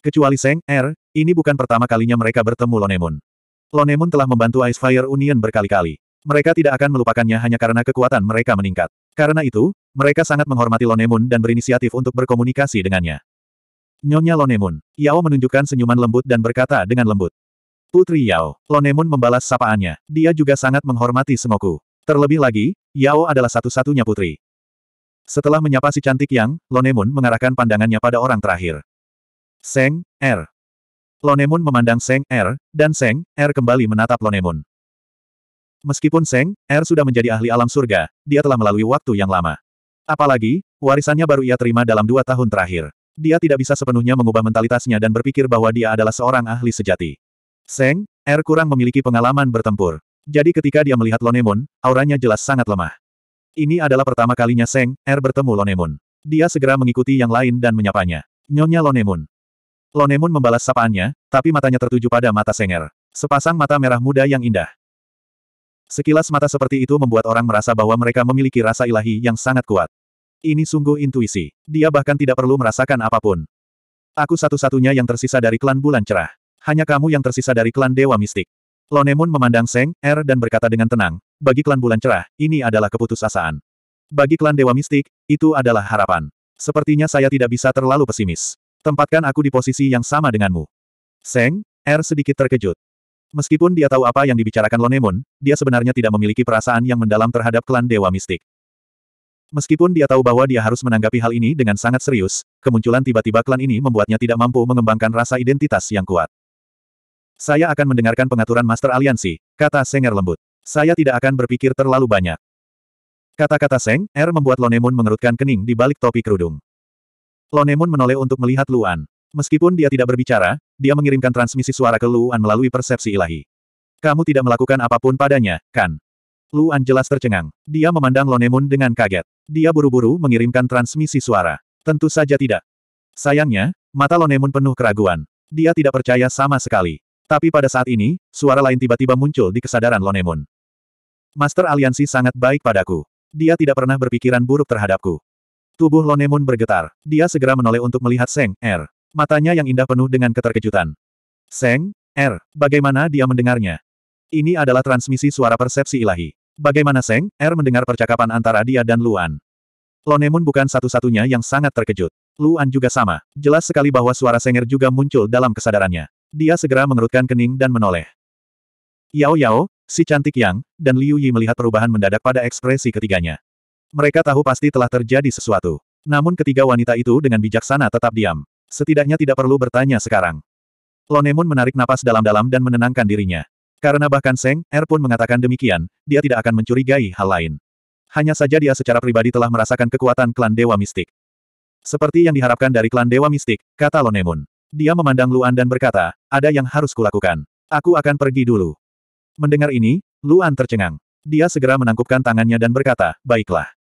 A: Kecuali Seng, Er, ini bukan pertama kalinya mereka bertemu Lonemun. Lonemun telah membantu Ice Fire Union berkali-kali. Mereka tidak akan melupakannya hanya karena kekuatan mereka meningkat. Karena itu, mereka sangat menghormati Lonemun dan berinisiatif untuk berkomunikasi dengannya. Nyonya Lonemun. Yao menunjukkan senyuman lembut dan berkata dengan lembut. Putri Yao. Lonemun membalas sapaannya. Dia juga sangat menghormati semoku. Terlebih lagi, Yao adalah satu-satunya putri. Setelah menyapa si cantik yang, Lonemun mengarahkan pandangannya pada orang terakhir. Seng, Er. Lonemun memandang Seng Er, dan Seng Er kembali menatap Lonemun. Meskipun Seng Er sudah menjadi ahli alam surga, dia telah melalui waktu yang lama. Apalagi, warisannya baru ia terima dalam dua tahun terakhir dia tidak bisa sepenuhnya mengubah mentalitasnya dan berpikir bahwa dia adalah seorang ahli sejati. Seng, Er kurang memiliki pengalaman bertempur. Jadi ketika dia melihat Lonemon, auranya jelas sangat lemah. Ini adalah pertama kalinya Seng, Er bertemu Lonemon. Dia segera mengikuti yang lain dan menyapanya. Nyonya Lonemon. Lonemon membalas sapaannya, tapi matanya tertuju pada mata Seng Senger. Sepasang mata merah muda yang indah. Sekilas mata seperti itu membuat orang merasa bahwa mereka memiliki rasa ilahi yang sangat kuat. Ini sungguh intuisi. Dia bahkan tidak perlu merasakan apapun. Aku satu-satunya yang tersisa dari klan Bulan Cerah. Hanya kamu yang tersisa dari klan Dewa Mistik. Lonemun memandang Seng, Er dan berkata dengan tenang, bagi klan Bulan Cerah, ini adalah keputusasaan. Bagi klan Dewa Mistik, itu adalah harapan. Sepertinya saya tidak bisa terlalu pesimis. Tempatkan aku di posisi yang sama denganmu. Seng, Er sedikit terkejut. Meskipun dia tahu apa yang dibicarakan Lonemun, dia sebenarnya tidak memiliki perasaan yang mendalam terhadap klan Dewa Mistik. Meskipun dia tahu bahwa dia harus menanggapi hal ini dengan sangat serius, kemunculan tiba-tiba klan ini membuatnya tidak mampu mengembangkan rasa identitas yang kuat. Saya akan mendengarkan pengaturan Master Aliansi, kata Senger lembut. Saya tidak akan berpikir terlalu banyak. Kata-kata Seng, R er membuat Lonemun mengerutkan kening di balik topi kerudung. Lonemun menoleh untuk melihat Luan. Meskipun dia tidak berbicara, dia mengirimkan transmisi suara ke Luan melalui persepsi ilahi. Kamu tidak melakukan apapun padanya, kan? Luan jelas tercengang. Dia memandang Lonemun dengan kaget. Dia buru-buru mengirimkan transmisi suara. Tentu saja tidak. Sayangnya, mata Lonemun penuh keraguan. Dia tidak percaya sama sekali. Tapi pada saat ini, suara lain tiba-tiba muncul di kesadaran Lonemun. Master Aliansi sangat baik padaku. Dia tidak pernah berpikiran buruk terhadapku. Tubuh Lonemun bergetar. Dia segera menoleh untuk melihat Seng Er. Matanya yang indah penuh dengan keterkejutan. Seng Er, bagaimana dia mendengarnya? Ini adalah transmisi suara persepsi ilahi. Bagaimana Seng, Er mendengar percakapan antara dia dan Luan. Lonemun bukan satu-satunya yang sangat terkejut. Luan juga sama. Jelas sekali bahwa suara Senger juga muncul dalam kesadarannya. Dia segera mengerutkan kening dan menoleh. Yao Yao, si cantik Yang, dan Liu Yi melihat perubahan mendadak pada ekspresi ketiganya. Mereka tahu pasti telah terjadi sesuatu. Namun ketiga wanita itu dengan bijaksana tetap diam. Setidaknya tidak perlu bertanya sekarang. Lonemun menarik napas dalam-dalam dan menenangkan dirinya. Karena bahkan Seng Er pun mengatakan demikian, dia tidak akan mencurigai hal lain. Hanya saja dia secara pribadi telah merasakan kekuatan klan Dewa Mistik. Seperti yang diharapkan dari klan Dewa Mistik, kata Lonemun. Dia memandang Luan dan berkata, ada yang harus kulakukan. Aku akan pergi dulu. Mendengar ini, Luan tercengang. Dia segera menangkupkan tangannya dan berkata, baiklah.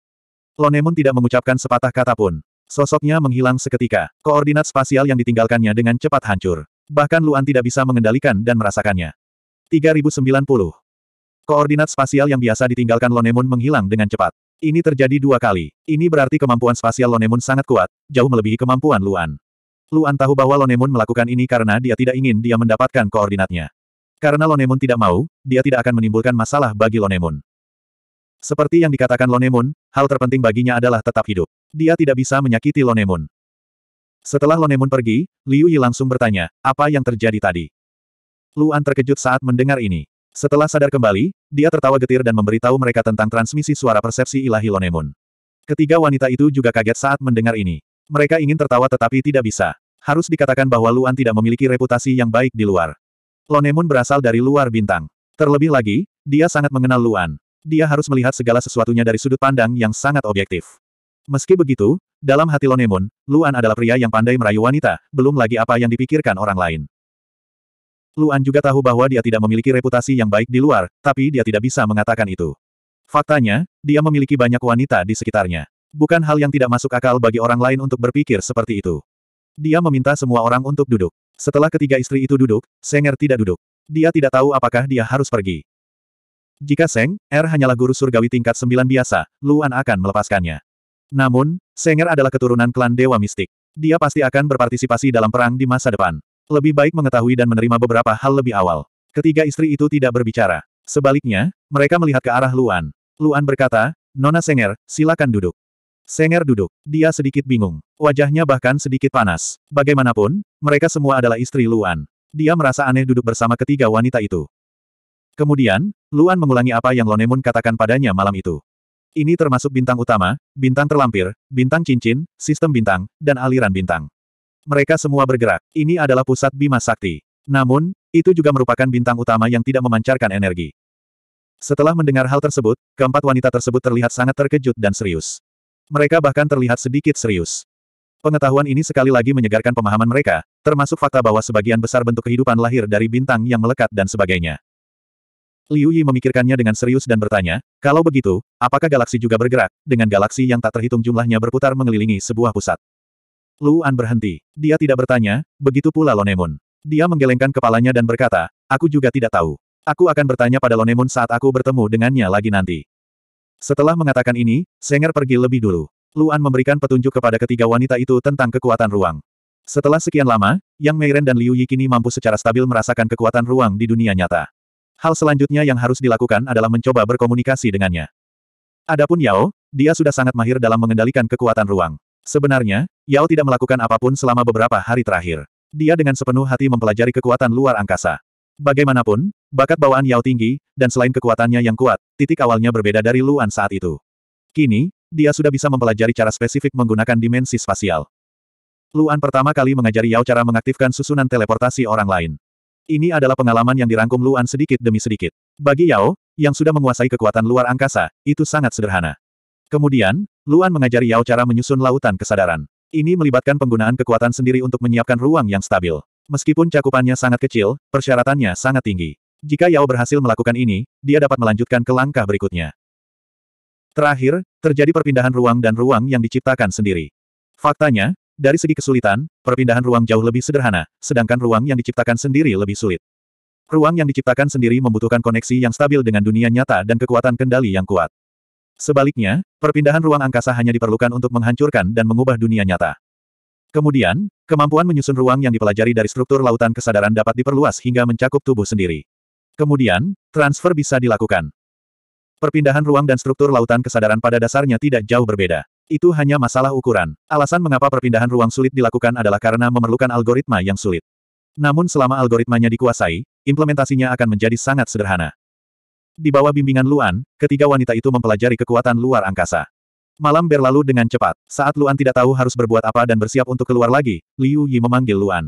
A: Lonemun tidak mengucapkan sepatah kata pun. Sosoknya menghilang seketika, koordinat spasial yang ditinggalkannya dengan cepat hancur. Bahkan Luan tidak bisa mengendalikan dan merasakannya. 3090. Koordinat spasial yang biasa ditinggalkan Lonemun menghilang dengan cepat. Ini terjadi dua kali. Ini berarti kemampuan spasial Lonemun sangat kuat, jauh melebihi kemampuan Luan. Luan tahu bahwa Lonemun melakukan ini karena dia tidak ingin dia mendapatkan koordinatnya. Karena Lonemun tidak mau, dia tidak akan menimbulkan masalah bagi Lonemun. Seperti yang dikatakan Lonemun, hal terpenting baginya adalah tetap hidup. Dia tidak bisa menyakiti Lonemun. Setelah Lonemun pergi, Liu Yi langsung bertanya, apa yang terjadi tadi? Luan terkejut saat mendengar ini. Setelah sadar kembali, dia tertawa getir dan memberitahu mereka tentang transmisi suara persepsi ilahi Lonemun. Ketiga wanita itu juga kaget saat mendengar ini. Mereka ingin tertawa tetapi tidak bisa. Harus dikatakan bahwa Luan tidak memiliki reputasi yang baik di luar. Lonemun berasal dari luar bintang. Terlebih lagi, dia sangat mengenal Luan. Dia harus melihat segala sesuatunya dari sudut pandang yang sangat objektif. Meski begitu, dalam hati Lonemun, Luan adalah pria yang pandai merayu wanita, belum lagi apa yang dipikirkan orang lain. Luan juga tahu bahwa dia tidak memiliki reputasi yang baik di luar, tapi dia tidak bisa mengatakan itu. Faktanya, dia memiliki banyak wanita di sekitarnya. Bukan hal yang tidak masuk akal bagi orang lain untuk berpikir seperti itu. Dia meminta semua orang untuk duduk. Setelah ketiga istri itu duduk, Senger tidak duduk. Dia tidak tahu apakah dia harus pergi. Jika Seng, Er hanyalah guru surgawi tingkat sembilan biasa, Luan akan melepaskannya. Namun, Senger adalah keturunan klan Dewa Mistik. Dia pasti akan berpartisipasi dalam perang di masa depan. Lebih baik mengetahui dan menerima beberapa hal lebih awal. Ketiga istri itu tidak berbicara. Sebaliknya, mereka melihat ke arah Luan. Luan berkata, Nona Senger, silakan duduk. Senger duduk. Dia sedikit bingung. Wajahnya bahkan sedikit panas. Bagaimanapun, mereka semua adalah istri Luan. Dia merasa aneh duduk bersama ketiga wanita itu. Kemudian, Luan mengulangi apa yang Lonemun katakan padanya malam itu. Ini termasuk bintang utama, bintang terlampir, bintang cincin, sistem bintang, dan aliran bintang. Mereka semua bergerak. Ini adalah pusat Bima Sakti. Namun, itu juga merupakan bintang utama yang tidak memancarkan energi. Setelah mendengar hal tersebut, keempat wanita tersebut terlihat sangat terkejut dan serius. Mereka bahkan terlihat sedikit serius. Pengetahuan ini sekali lagi menyegarkan pemahaman mereka, termasuk fakta bahwa sebagian besar bentuk kehidupan lahir dari bintang yang melekat dan sebagainya. Liu Yi memikirkannya dengan serius dan bertanya, kalau begitu, apakah galaksi juga bergerak, dengan galaksi yang tak terhitung jumlahnya berputar mengelilingi sebuah pusat? Luan berhenti. Dia tidak bertanya, begitu pula Lonemun. Dia menggelengkan kepalanya dan berkata, aku juga tidak tahu. Aku akan bertanya pada Lonemun saat aku bertemu dengannya lagi nanti. Setelah mengatakan ini, Senger pergi lebih dulu. Luan memberikan petunjuk kepada ketiga wanita itu tentang kekuatan ruang. Setelah sekian lama, Yang Meiren dan Liu Yi kini mampu secara stabil merasakan kekuatan ruang di dunia nyata. Hal selanjutnya yang harus dilakukan adalah mencoba berkomunikasi dengannya. Adapun Yao, dia sudah sangat mahir dalam mengendalikan kekuatan ruang. Sebenarnya, Yao tidak melakukan apapun selama beberapa hari terakhir. Dia dengan sepenuh hati mempelajari kekuatan luar angkasa. Bagaimanapun, bakat bawaan Yao tinggi, dan selain kekuatannya yang kuat, titik awalnya berbeda dari Luan saat itu. Kini, dia sudah bisa mempelajari cara spesifik menggunakan dimensi spasial. Luan pertama kali mengajari Yao cara mengaktifkan susunan teleportasi orang lain. Ini adalah pengalaman yang dirangkum Luan sedikit demi sedikit. Bagi Yao, yang sudah menguasai kekuatan luar angkasa, itu sangat sederhana. Kemudian, Luan mengajari Yao cara menyusun lautan kesadaran. Ini melibatkan penggunaan kekuatan sendiri untuk menyiapkan ruang yang stabil. Meskipun cakupannya sangat kecil, persyaratannya sangat tinggi. Jika Yao berhasil melakukan ini, dia dapat melanjutkan ke langkah berikutnya. Terakhir, terjadi perpindahan ruang dan ruang yang diciptakan sendiri. Faktanya, dari segi kesulitan, perpindahan ruang jauh lebih sederhana, sedangkan ruang yang diciptakan sendiri lebih sulit. Ruang yang diciptakan sendiri membutuhkan koneksi yang stabil dengan dunia nyata dan kekuatan kendali yang kuat. Sebaliknya, perpindahan ruang angkasa hanya diperlukan untuk menghancurkan dan mengubah dunia nyata. Kemudian, kemampuan menyusun ruang yang dipelajari dari struktur lautan kesadaran dapat diperluas hingga mencakup tubuh sendiri. Kemudian, transfer bisa dilakukan. Perpindahan ruang dan struktur lautan kesadaran pada dasarnya tidak jauh berbeda. Itu hanya masalah ukuran. Alasan mengapa perpindahan ruang sulit dilakukan adalah karena memerlukan algoritma yang sulit. Namun selama algoritmanya dikuasai, implementasinya akan menjadi sangat sederhana. Di bawah bimbingan Luan, ketiga wanita itu mempelajari kekuatan luar angkasa. Malam berlalu dengan cepat. Saat Luan tidak tahu harus berbuat apa dan bersiap untuk keluar lagi, Liu Yi memanggil Luan.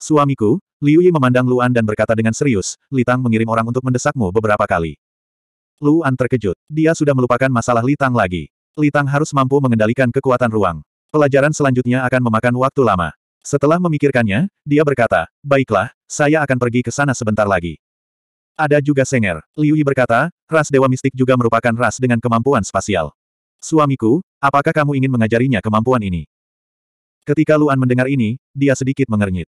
A: Suamiku, Liu Yi memandang Luan dan berkata dengan serius, Litang mengirim orang untuk mendesakmu beberapa kali. Luan terkejut. Dia sudah melupakan masalah Litang lagi. Litang harus mampu mengendalikan kekuatan ruang. Pelajaran selanjutnya akan memakan waktu lama. Setelah memikirkannya, dia berkata, Baiklah, saya akan pergi ke sana sebentar lagi. Ada juga Senger. Liu Yi berkata, ras dewa mistik juga merupakan ras dengan kemampuan spasial. Suamiku, apakah kamu ingin mengajarinya kemampuan ini? Ketika Luan mendengar ini, dia sedikit mengernyit.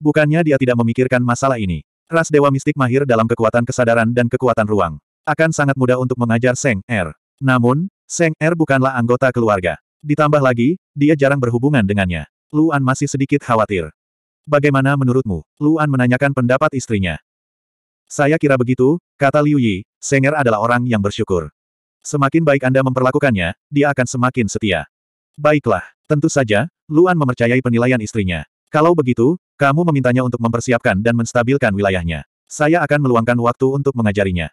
A: Bukannya dia tidak memikirkan masalah ini. Ras dewa mistik mahir dalam kekuatan kesadaran dan kekuatan ruang. Akan sangat mudah untuk mengajar Seng Er. Namun, Seng Er bukanlah anggota keluarga. Ditambah lagi, dia jarang berhubungan dengannya. Luan masih sedikit khawatir. Bagaimana menurutmu? Luan menanyakan pendapat istrinya. Saya kira begitu, kata Liu Yi, Senger adalah orang yang bersyukur. Semakin baik Anda memperlakukannya, dia akan semakin setia. Baiklah, tentu saja, Luan mempercayai penilaian istrinya. Kalau begitu, kamu memintanya untuk mempersiapkan dan menstabilkan wilayahnya. Saya akan meluangkan waktu untuk mengajarinya.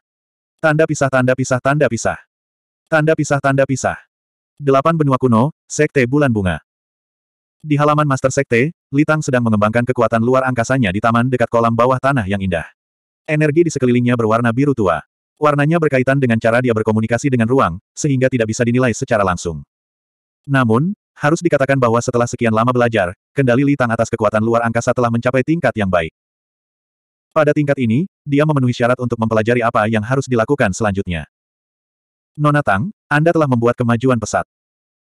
A: Tanda pisah tanda pisah tanda pisah. Tanda pisah tanda pisah. Delapan benua kuno, Sekte Bulan Bunga. Di halaman Master Sekte, Litang sedang mengembangkan kekuatan luar angkasanya di taman dekat kolam bawah tanah yang indah. Energi di sekelilingnya berwarna biru tua. Warnanya berkaitan dengan cara dia berkomunikasi dengan ruang, sehingga tidak bisa dinilai secara langsung. Namun, harus dikatakan bahwa setelah sekian lama belajar, kendali Li Tang atas kekuatan luar angkasa telah mencapai tingkat yang baik. Pada tingkat ini, dia memenuhi syarat untuk mempelajari apa yang harus dilakukan selanjutnya. Nona Tang, Anda telah membuat kemajuan pesat.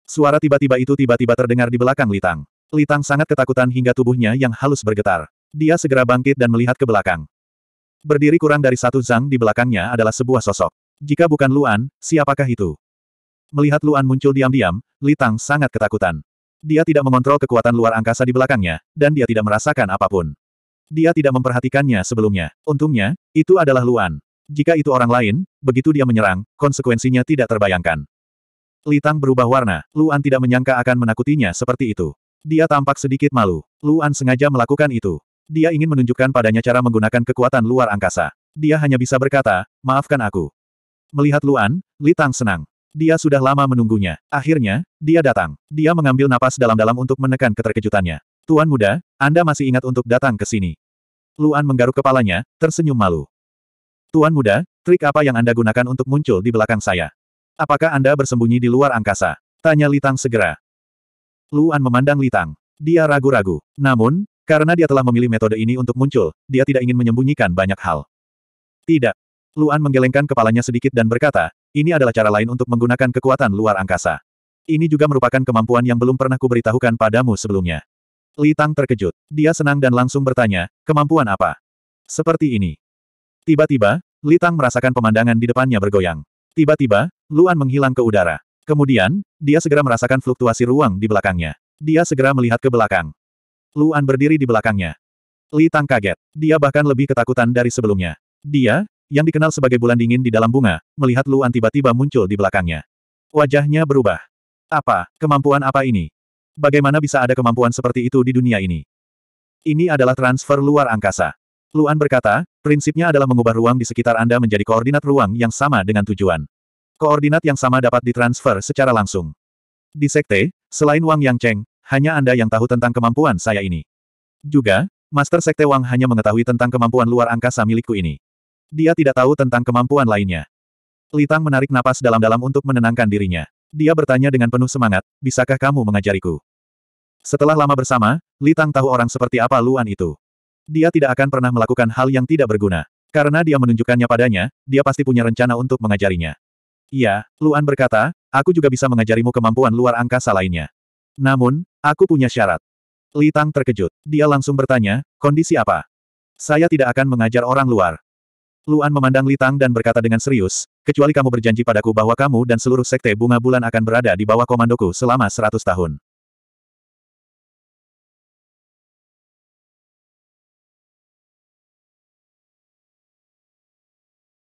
A: Suara tiba-tiba itu tiba-tiba terdengar di belakang Litang. Litang sangat ketakutan hingga tubuhnya yang halus bergetar. Dia segera bangkit dan melihat ke belakang. Berdiri kurang dari satu zang di belakangnya adalah sebuah sosok. Jika bukan Luan, siapakah itu? Melihat Luan muncul diam-diam, Li Tang sangat ketakutan. Dia tidak mengontrol kekuatan luar angkasa di belakangnya, dan dia tidak merasakan apapun. Dia tidak memperhatikannya sebelumnya. Untungnya, itu adalah Luan. Jika itu orang lain, begitu dia menyerang, konsekuensinya tidak terbayangkan. Li Tang berubah warna, Luan tidak menyangka akan menakutinya seperti itu. Dia tampak sedikit malu. Luan sengaja melakukan itu. Dia ingin menunjukkan padanya cara menggunakan kekuatan luar angkasa. Dia hanya bisa berkata, maafkan aku. Melihat Luan, Li Tang senang. Dia sudah lama menunggunya. Akhirnya, dia datang. Dia mengambil napas dalam-dalam untuk menekan keterkejutannya. Tuan muda, Anda masih ingat untuk datang ke sini. Luan menggaruk kepalanya, tersenyum malu. Tuan muda, trik apa yang Anda gunakan untuk muncul di belakang saya? Apakah Anda bersembunyi di luar angkasa? Tanya Litang segera. Luan memandang Litang. Dia ragu-ragu. Namun, karena dia telah memilih metode ini untuk muncul, dia tidak ingin menyembunyikan banyak hal. Tidak. Luan menggelengkan kepalanya sedikit dan berkata, ini adalah cara lain untuk menggunakan kekuatan luar angkasa. Ini juga merupakan kemampuan yang belum pernah kuberitahukan padamu sebelumnya. Li Tang terkejut. Dia senang dan langsung bertanya, kemampuan apa? Seperti ini. Tiba-tiba, Li Tang merasakan pemandangan di depannya bergoyang. Tiba-tiba, Luan menghilang ke udara. Kemudian, dia segera merasakan fluktuasi ruang di belakangnya. Dia segera melihat ke belakang. Luan berdiri di belakangnya. Li Tang kaget. Dia bahkan lebih ketakutan dari sebelumnya. Dia, yang dikenal sebagai bulan dingin di dalam bunga, melihat Luan tiba-tiba muncul di belakangnya. Wajahnya berubah. Apa, kemampuan apa ini? Bagaimana bisa ada kemampuan seperti itu di dunia ini? Ini adalah transfer luar angkasa. Luan berkata, prinsipnya adalah mengubah ruang di sekitar Anda menjadi koordinat ruang yang sama dengan tujuan. Koordinat yang sama dapat ditransfer secara langsung. Di sekte, selain Wang Yang Cheng, hanya Anda yang tahu tentang kemampuan saya ini. Juga, Master Sekte Wang hanya mengetahui tentang kemampuan luar angkasa milikku ini. Dia tidak tahu tentang kemampuan lainnya. Litang menarik napas dalam-dalam untuk menenangkan dirinya. Dia bertanya dengan penuh semangat, bisakah kamu mengajariku? Setelah lama bersama, Litang tahu orang seperti apa Luan itu. Dia tidak akan pernah melakukan hal yang tidak berguna. Karena dia menunjukkannya padanya, dia pasti punya rencana untuk mengajarinya. Iya, Luan berkata, aku juga bisa mengajarimu kemampuan luar angkasa lainnya. Namun, aku punya syarat. Li Tang terkejut. Dia langsung bertanya, kondisi apa? Saya tidak akan mengajar orang luar. Luan memandang Li Tang dan berkata dengan serius, kecuali kamu berjanji padaku bahwa kamu dan seluruh sekte bunga bulan akan berada di bawah komandoku selama seratus tahun.